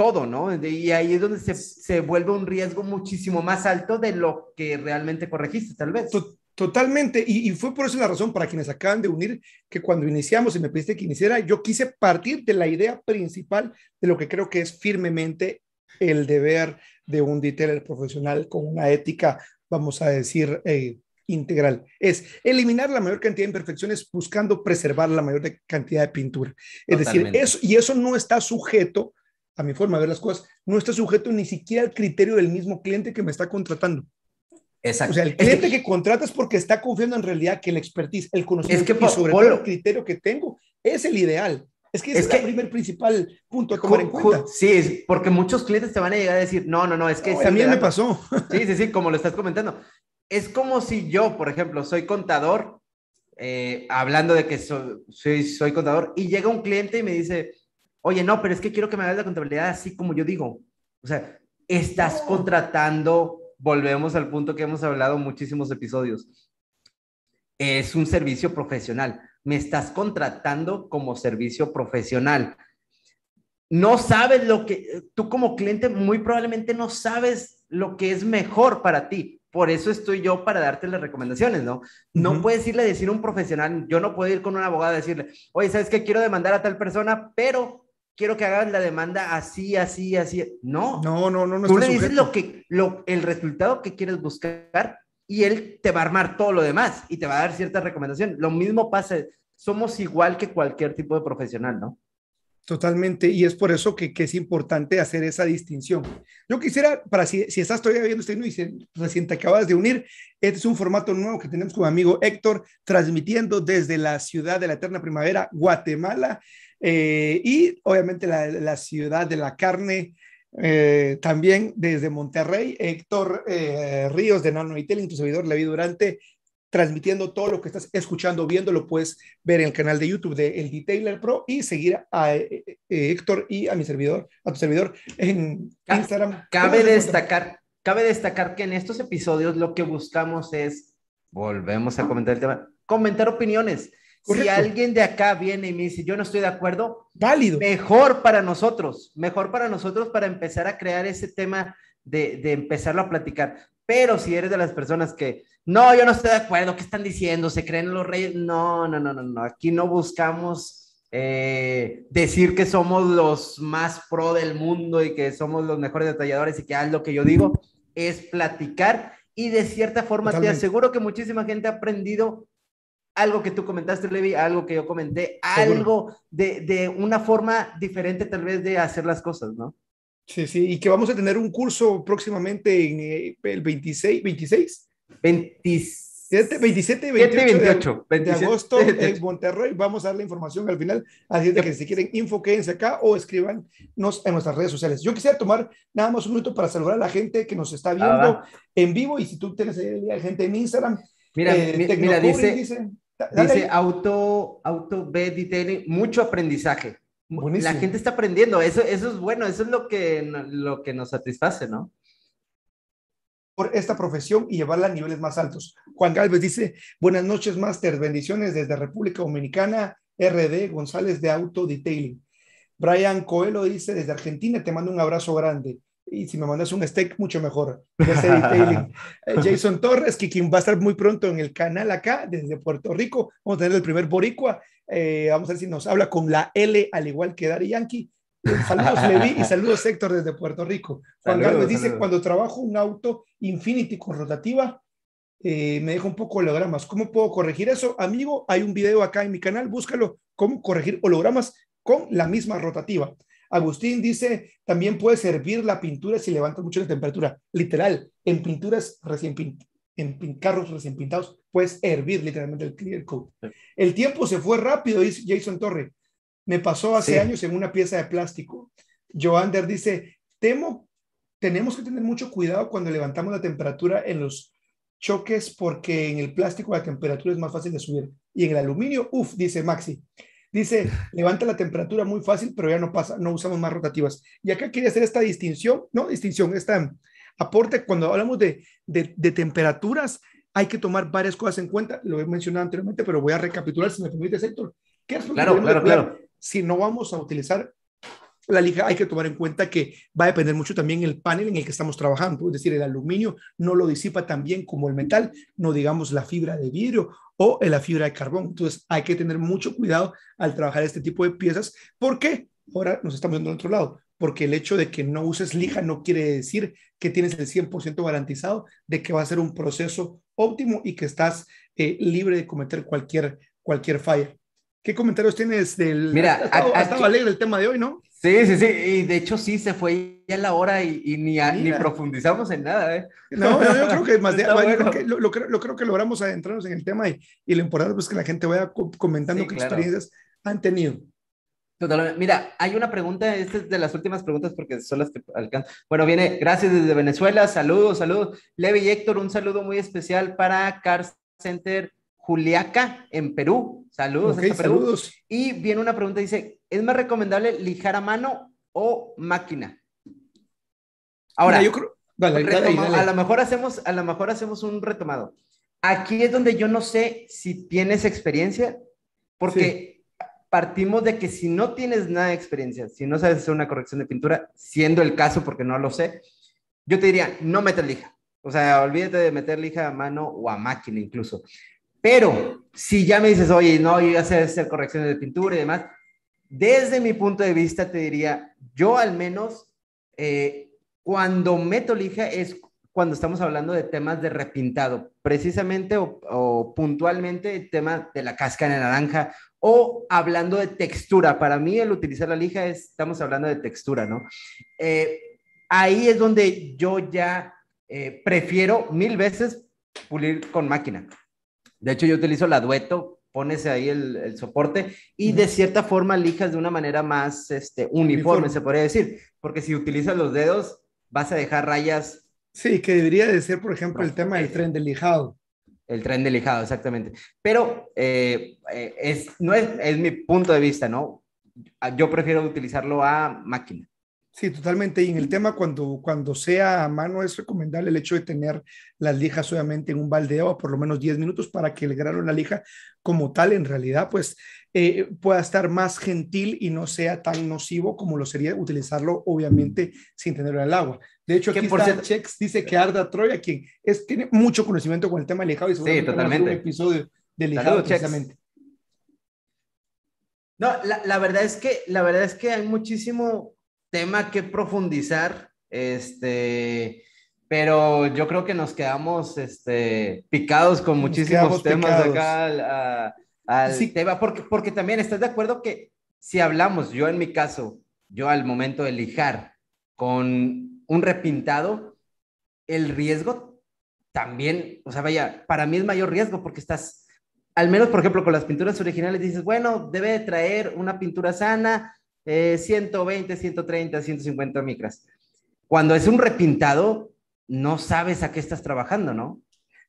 todo, ¿no? Y ahí es donde se, se, vuelve un riesgo muchísimo más alto de lo que realmente corregiste, tal vez. Totalmente, y, fue por eso la razón para quienes acaban de unir, que cuando iniciamos y me pediste que iniciara, yo quise partir de la idea principal de lo que creo que es firmemente el deber de un detailer profesional con una ética, vamos a decir, eh, integral. Es eliminar la mayor cantidad de imperfecciones buscando preservar la mayor cantidad de pintura. Es decir, eso, y eso no está sujeto a mi forma de ver las cosas, no está sujeto ni siquiera al criterio del mismo cliente que me está contratando. Exacto. O sea, el cliente que, contratas porque está confiando en realidad que el expertise, el conocimiento es que, y sobre todo el criterio que tengo es el ideal. Es que es, el primer principal punto a tomar en cuenta. Sí, porque muchos clientes te van a llegar a decir, no, no, no, es que... también me pasó. Sí, sí, sí, como lo estás comentando. Es como si yo, por ejemplo, soy contador, eh, hablando de que soy, soy contador, y llega un cliente y me dice, oye, no, pero es que quiero que me hagas la contabilidad así como yo digo. O sea, estás contratando, volvemos al punto que hemos hablado muchísimos episodios. Es un servicio profesional. Me estás contratando como servicio profesional. No sabes lo que, tú como cliente muy probablemente no sabes lo que es mejor para ti. Por eso estoy yo para darte las recomendaciones, ¿no? No puedes irle a decir a un profesional, yo no puedo ir con un abogado a decirle, oye, ¿sabes qué? Quiero demandar a tal persona, pero quiero que hagas la demanda así, así, así. No. No, no, no. no Tú le dices lo que, lo, el resultado que quieres buscar y él te va a armar todo lo demás y te va a dar cierta recomendación. Lo mismo pasa, somos igual que cualquier tipo de profesional, ¿no? Totalmente, y es por eso que, es importante hacer esa distinción. Yo quisiera, para si, si estás todavía viendo este y si recién te acabas de unir, este es un formato nuevo que tenemos con mi amigo Héctor, transmitiendo desde la ciudad de la Eterna Primavera, Guatemala. Eh, y obviamente la, ciudad de la carne, eh, también desde Monterrey, Héctor eh, Ríos de Nano servidor la Levi Durante, transmitiendo todo lo que estás escuchando, viendo, lo puedes ver en el canal de YouTube de El Detailer Pro y seguir a, Héctor y a mi servidor, a tu servidor en Instagram. Cabe destacar, cabe destacar que en estos episodios lo que buscamos es, volvemos a comentar el tema, comentar opiniones si alguien de acá viene y me dice, yo no estoy de acuerdo, válido. Mejor para nosotros, mejor para nosotros para empezar a crear ese tema de, de empezarlo a platicar. Pero si eres de las personas que, no, yo no estoy de acuerdo, ¿qué están diciendo? ¿Se creen los reyes? No, no, no, no, no. Aquí no buscamos eh, decir que somos los más pro del mundo y que somos los mejores detalladores y que haz lo que yo digo. Es platicar y de cierta forma te aseguro que muchísima gente ha aprendido algo que tú comentaste, Levi, algo que yo comenté, algo de, de, una forma diferente tal vez de hacer las cosas, ¿no? Sí, sí, y que vamos a tener un curso próximamente eh, el 26, 26. 27, 27 28, 28, de, agosto en Monterrey. Vamos a dar la información al final. Así de que si quieren, info, acá o escríbanos en nuestras redes sociales. Yo quisiera tomar nada más un minuto para saludar a la gente que nos está viendo en vivo y si tú tienes gente en Instagram. Mira, eh, mira dice, Dice auto, auto B detailing, mucho aprendizaje. La gente está aprendiendo, eso, eso es bueno, eso es lo que, lo que nos satisface, ¿no? Por esta profesión y llevarla a niveles más altos. Juan Galvez dice, buenas noches, máster, bendiciones desde República Dominicana, RD González de Auto Detailing. Brian Coelho dice, desde Argentina te mando un abrazo grande y si me mandas un steak, mucho mejor. Eh, Jason Torres, que quien va a estar muy pronto en el canal acá, desde Puerto Rico, vamos a tener el primer boricua, eh, vamos a ver si nos habla con la L, al igual que Dari Yankee. Eh, saludos Levi y saludos Héctor desde Puerto Rico. Juan Carlos dice, cuando trabajo un auto Infinity con rotativa, me dejo un poco hologramas. ¿Cómo puedo corregir eso? Amigo, hay un video acá en mi canal, búscalo, cómo corregir hologramas con la misma rotativa. Agustín dice, también puede servir la pintura si levanta mucho la temperatura. Literal, en pinturas recién pintadas en carros recién pintados, puedes hervir literalmente el clear coat. El tiempo se fue rápido, dice Jason Torre. Me pasó hace años en una pieza de plástico. Joander dice, temo, tenemos que tener mucho cuidado cuando levantamos la temperatura en los choques porque en el plástico la temperatura es más fácil de subir. Y en el aluminio, uff, dice Maxi, Dice, levanta la temperatura muy fácil, pero ya no pasa, no usamos más rotativas. Y acá quería hacer esta distinción, no distinción, esta aporte, cuando hablamos de, temperaturas, hay que tomar varias cosas en cuenta, lo he mencionado anteriormente, pero voy a recapitular, si me permite, sector claro, claro, claro. si no vamos a utilizar la lija hay que tomar en cuenta que va a depender mucho también el panel en el que estamos trabajando, es decir, el aluminio no lo disipa tan bien como el metal, no digamos la fibra de vidrio o la fibra de carbón. Entonces hay que tener mucho cuidado al trabajar este tipo de piezas ¿por qué? ahora nos estamos viendo a otro lado, porque el hecho de que no uses lija no quiere decir que tienes el 100% garantizado de que va a ser un proceso óptimo y que estás eh, libre de cometer cualquier, cualquier falla. ¿Qué comentarios tienes del... Mira, alegre el tema de hoy, ¿no? Sí, sí, sí, y de hecho sí se fue ya la hora y, ni, profundizamos en nada. ¿eh? No, yo, creo que más de, lo, creo, que logramos adentrarnos en el tema y, y lo importante es pues, que la gente vaya comentando qué experiencias han tenido. Totalmente. Mira, hay una pregunta, esta es de las últimas preguntas porque son las que alcanzan. Bueno, viene, gracias desde Venezuela, saludos, saludos. Levi y Héctor, un saludo muy especial para Car Center Juliaca en Perú. Saludos, Y viene una pregunta, dice, ¿es más recomendable lijar a mano o máquina? Ahora, yo a lo mejor hacemos, a lo mejor hacemos un retomado. Aquí es donde yo no sé si tienes experiencia, porque partimos de que si no tienes nada de experiencia, si no sabes hacer una corrección de pintura, siendo el caso porque no lo sé, yo te diría, no metas lija. O sea, olvídate de meter lija a mano o a máquina incluso. Pero si ya me dices, oye, no, yo voy a hacer correcciones de pintura y demás, desde mi punto de vista te diría, yo al menos eh, cuando meto lija es cuando estamos hablando de temas de repintado, precisamente o, puntualmente el tema de la cáscara la naranja o hablando de textura. Para mí el utilizar la lija es, estamos hablando de textura, ¿no? Eh, ahí es donde yo ya eh, prefiero mil veces pulir con máquina. De hecho, yo utilizo la dueto, pones ahí el, soporte y de cierta forma lijas de una manera más este, uniforme, se podría decir, porque si utilizas los dedos vas a dejar rayas. Sí, que debería de ser, por ejemplo, el tema del tren de lijado. El tren de lijado, exactamente. Pero eh, eh, es, no es, es mi punto de vista, ¿no? Yo prefiero utilizarlo a máquina. Sí, totalmente. Y en el tema, cuando, cuando sea a mano, es recomendable el hecho de tener las lijas obviamente en un balde de por lo menos 10 minutos, para que el grano de la lija como tal, en realidad, pues eh, pueda estar más gentil y no sea tan nocivo como lo sería utilizarlo, obviamente, sin tenerlo en el agua. De hecho, aquí por está Chex, dice que Arda Troya, quien es, tiene mucho conocimiento con el tema del lijado y seguramente sí, totalmente. episodio de lijado No, la, la, verdad es que, la verdad es que hay muchísimo tema que profundizar, este, pero yo creo que nos quedamos este, picados con muchísimos temas acá al, tema, porque, porque también estás de acuerdo que si hablamos, yo en mi caso, yo al momento de lijar con un repintado, el riesgo también, o sea, vaya, para mí es mayor riesgo porque estás, al menos por ejemplo con las pinturas originales dices, bueno, debe traer una pintura sana, 120, 130, 150 micras. Cuando es un repintado, no sabes a qué estás trabajando, ¿no?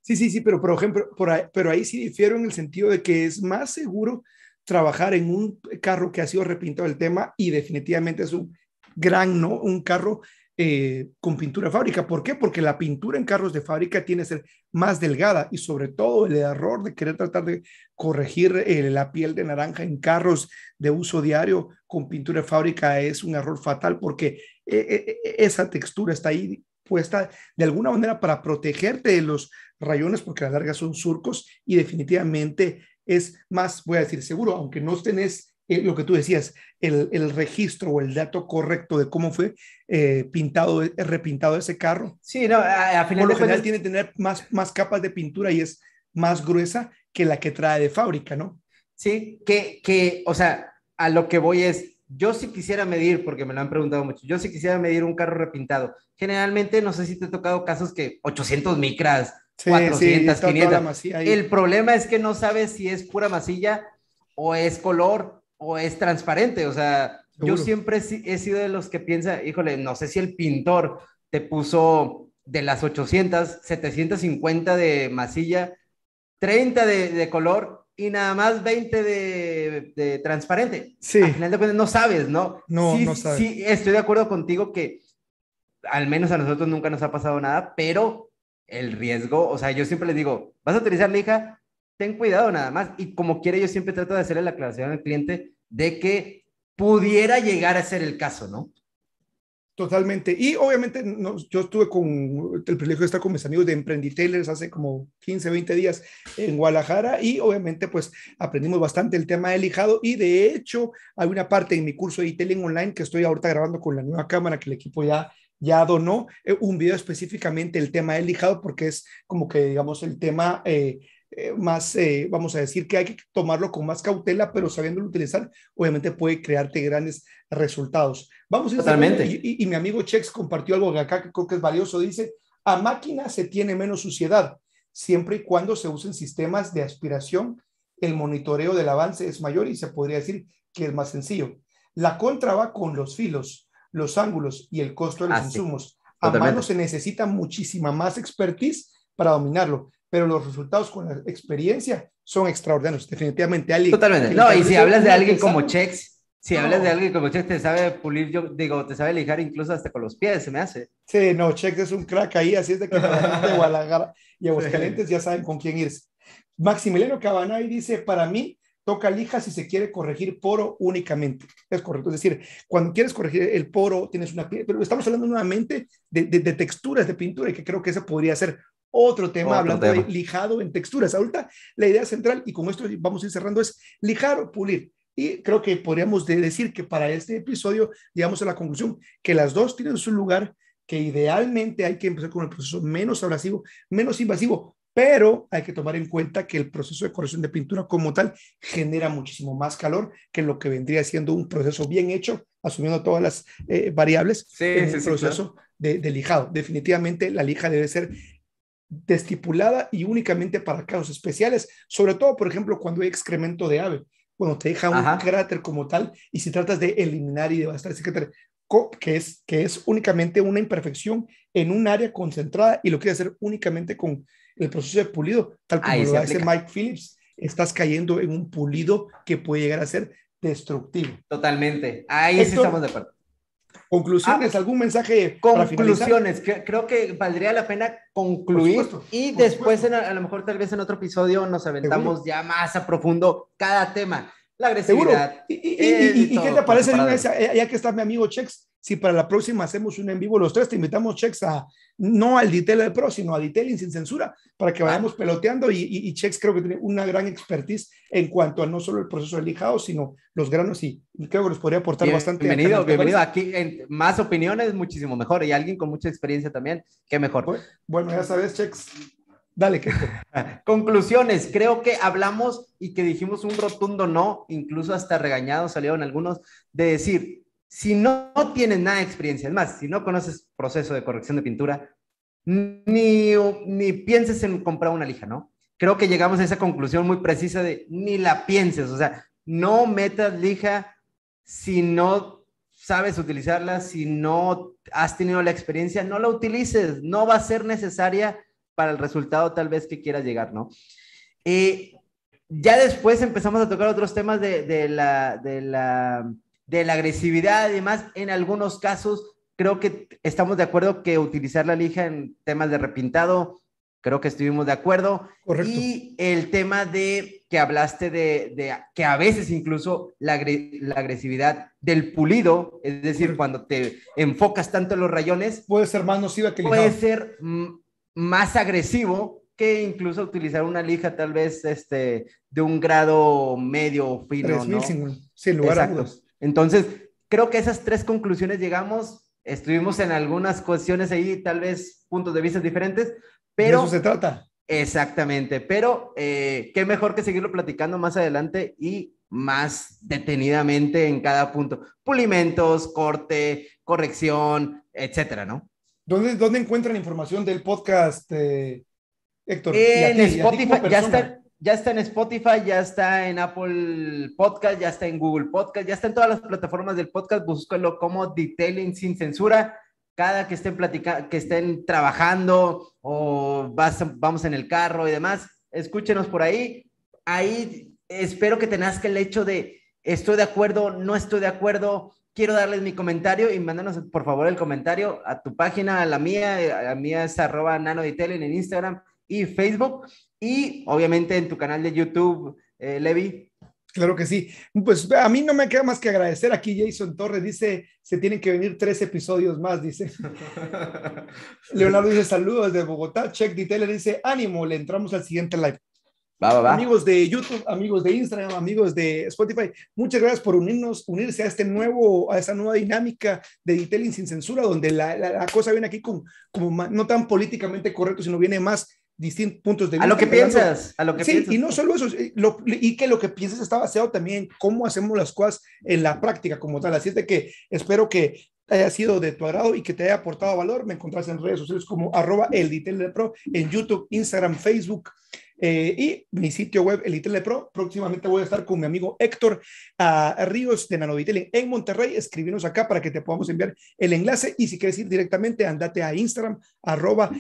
Sí, sí, sí, pero por ejemplo, pero ahí sí difiero en el sentido de que es más seguro trabajar en un carro que ha sido repintado el tema y definitivamente es un gran, ¿no? Un carro eh, con pintura fábrica. ¿Por qué? Porque la pintura en carros de fábrica tiene que ser más delgada y sobre todo el error de querer tratar de corregir eh, la piel de naranja en carros de uso diario con pintura de fábrica es un error fatal porque eh, esa textura está ahí puesta de alguna manera para protegerte de los rayones porque a la son surcos y definitivamente es más, voy a decir seguro, aunque no tenés eh, lo que tú decías, el, registro o el dato correcto de cómo fue eh, pintado, eh, repintado ese carro. Sí, no, a, final lo tiene que tener más, más capas de pintura y es más gruesa que la que trae de fábrica, ¿no? Sí, que, o sea, a lo que voy es, yo si quisiera medir, porque me lo han preguntado mucho, yo si quisiera medir un carro repintado. Generalmente, no sé si te he tocado casos que 800 micras, 400, 500. El problema es que no sabes si es pura masilla o es color o es transparente. O sea, yo siempre he sido de los que piensa, híjole, no sé si el pintor te puso de las 800, 750 de masilla, 30 de, de color y nada más 20 de, de transparente. Sí. Al final no sabes, ¿no? No, no sabes. Sí, estoy de acuerdo contigo que al menos a nosotros nunca nos ha pasado nada, pero el riesgo, o sea, yo siempre les digo, vas a utilizar lija, ten cuidado nada más. Y como quiere, yo siempre trato de hacerle la aclaración al cliente de que pudiera llegar a ser el caso, ¿no? Totalmente. Y obviamente yo estuve con el privilegio de estar con mis amigos de Emprenditailers hace como 15, 20 días en Guadalajara y obviamente pues aprendimos bastante el tema del lijado y de hecho hay una parte en mi curso de e online que estoy ahorita grabando con la nueva cámara que el equipo ya ya donó eh, un video específicamente el tema del lijado porque es como que digamos el tema eh, eh, más, eh, vamos a decir que hay que tomarlo con más cautela, pero sabiéndolo utilizar, obviamente puede crearte grandes resultados. Vamos a Totalmente. Y, mi amigo Chex compartió algo acá que creo que es valioso. Dice, a máquina se tiene menos suciedad, siempre y cuando se usen sistemas de aspiración, el monitoreo del avance es mayor y se podría decir que es más sencillo. La contra va con los filos, los ángulos y el costo de los ah, insumos. A mano se necesita muchísima más expertise para dominarlo pero los resultados con la experiencia son extraordinarios, definitivamente. Totalmente. No, y si hablas de alguien como Chex, si hablas de alguien como Chex, te sabe pulir, yo digo, te sabe lijar incluso hasta con los pies, se me hace. Sí, no, Chex es un crack ahí, así es de que de Guadalajara y Aguascalientes ya saben con quién irse. Maximiliano Cabanay dice, para mí, toca lija si se quiere corregir poro únicamente. Es correcto. Es decir, cuando quieres corregir el poro, tienes una piel, pero estamos hablando nuevamente de, de, texturas de pintura y que creo que eso podría ser otro tema, hablando de lijado en texturas. Ahorita la idea central, y con esto vamos a ir cerrando, es lijar o pulir. Y creo que podríamos decir que para este episodio llegamos a la conclusión que las dos tienen su lugar, que idealmente hay que empezar con el proceso menos abrasivo, menos invasivo, pero hay que tomar en cuenta que el proceso de corrección de pintura como tal genera muchísimo más calor que lo que vendría siendo un proceso bien hecho, asumiendo todas las eh, variables en el proceso de, de, lijado. Definitivamente la lija debe ser destipulada y únicamente para casos especiales, sobre todo, por ejemplo, cuando hay excremento de ave, cuando te deja un cráter como tal y si tratas de eliminar y devastar ese cráter, que es, que es únicamente una imperfección en un área concentrada y lo quieres hacer únicamente con el proceso de pulido, tal como lo hace Mike Phillips, estás cayendo en un pulido que puede llegar a ser destructivo. Totalmente. Ahí sí estamos de acuerdo. Conclusiones, ah, algún mensaje. Conclusiones, que, creo que valdría la pena concluir y después a, lo mejor tal vez en otro episodio nos aventamos ya más a profundo cada tema. La agresividad. ¿Y, y, eh, qué te parece, eh, ya que está mi amigo Chex, si para la próxima hacemos un en vivo los tres, te invitamos, Chex, a no al Ditel Pro, sino a Detailing sin censura, para que vayamos peloteando. Y, Chex creo que tiene una gran expertise en cuanto a no solo el proceso del lijado, sino los granos. Y creo que nos podría aportar bastante. Bienvenido, bienvenido. Aquí más opiniones, muchísimo mejor. Y alguien con mucha experiencia también, qué mejor. Bueno, bueno ya sabes, Chex. Dale, que... Conclusiones. Creo que hablamos y que dijimos un rotundo no, incluso hasta regañado salieron algunos, de decir, si no, tienes nada de experiencia, es más, si no conoces proceso de corrección de pintura, ni, ni pienses en comprar una lija, ¿no? Creo que llegamos a esa conclusión muy precisa de ni la pienses, o sea, no metas lija si no sabes utilizarla, si no has tenido la experiencia, no la utilices, no va a ser necesaria para el resultado tal vez que quieras llegar, ¿no? Eh, ya después empezamos a tocar otros temas de, de la, de la de la agresividad además, en algunos casos creo que estamos de acuerdo que utilizar la lija en temas de repintado, creo que estuvimos de acuerdo. Y el tema de que hablaste de, que a veces incluso la, agresividad del pulido, es decir, cuando te enfocas tanto en los rayones, puede ser más nociva que Puede ser más agresivo que incluso utilizar una lija tal vez este, de un grado medio fino. sin, lugar a dudas. Entonces, creo que esas tres conclusiones llegamos. Estuvimos en algunas cuestiones ahí, tal vez puntos de vista diferentes, pero... De eso se trata. Exactamente, pero eh, qué mejor que seguirlo platicando más adelante y más detenidamente en cada punto. Pulimentos, corte, corrección, etcétera, ¿no? ¿Dónde, dónde encuentran información del podcast, eh, Héctor? En Spotify, ya está, ya está en Spotify, ya está en Apple Podcast, ya está en Google Podcast, ya está en todas las plataformas del podcast. Búscalo como Detailing sin censura. Cada que estén que estén trabajando o vamos en el carro y demás, escúchenos por ahí. Ahí espero que tengas que el hecho de estoy de acuerdo, no estoy de acuerdo, quiero darles mi comentario y mándanos por favor el comentario a tu página, a la mía, a la mía es arroba nanodetailing en Instagram y Facebook y obviamente en tu canal de YouTube, eh, Levi. Claro que sí. Pues a mí no me queda más que agradecer. Aquí Jason Torres dice, se tienen que venir tres episodios más, dice. Leonardo dice, saludos desde Bogotá. Check Detailer dice, ánimo, le entramos al siguiente live. Amigos de YouTube, amigos de Instagram, amigos de Spotify, muchas gracias por unirnos, unirse a este nuevo, a esa nueva dinámica de detailing sin censura, donde la, la, cosa viene aquí con, como no tan políticamente correcto, sino viene más distintos puntos de vista. A lo que piensas, a lo que sí, Y no solo eso, eh, y que lo que piensas está basado también en cómo hacemos las cosas en la práctica como tal. Así es de que espero que haya sido de tu agrado y que te haya aportado valor. Me encontrás en redes sociales como arroba el Pro, en YouTube, Instagram, Facebook, eh, y mi sitio web, Elite Pro Próximamente voy a estar con mi amigo Héctor ah, Ríos de Nanovitele en Monterrey. Escríbenos acá para que te podamos enviar el enlace. Y si quieres ir directamente, andate a Instagram, arroba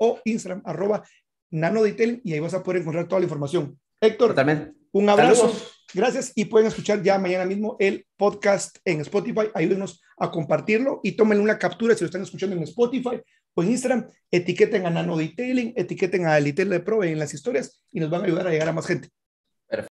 o Instagram, arroba Nanodetail y ahí vas a poder encontrar toda la información. Héctor, un abrazo. Gracias y pueden escuchar ya mañana mismo el podcast en Spotify. Ayúdenos a compartirlo y tómenle una captura si lo están escuchando en Spotify o pues en Instagram, etiqueten a Nano Detailing, etiqueten a Elite de Prove en las historias y nos van a ayudar a llegar a más gente.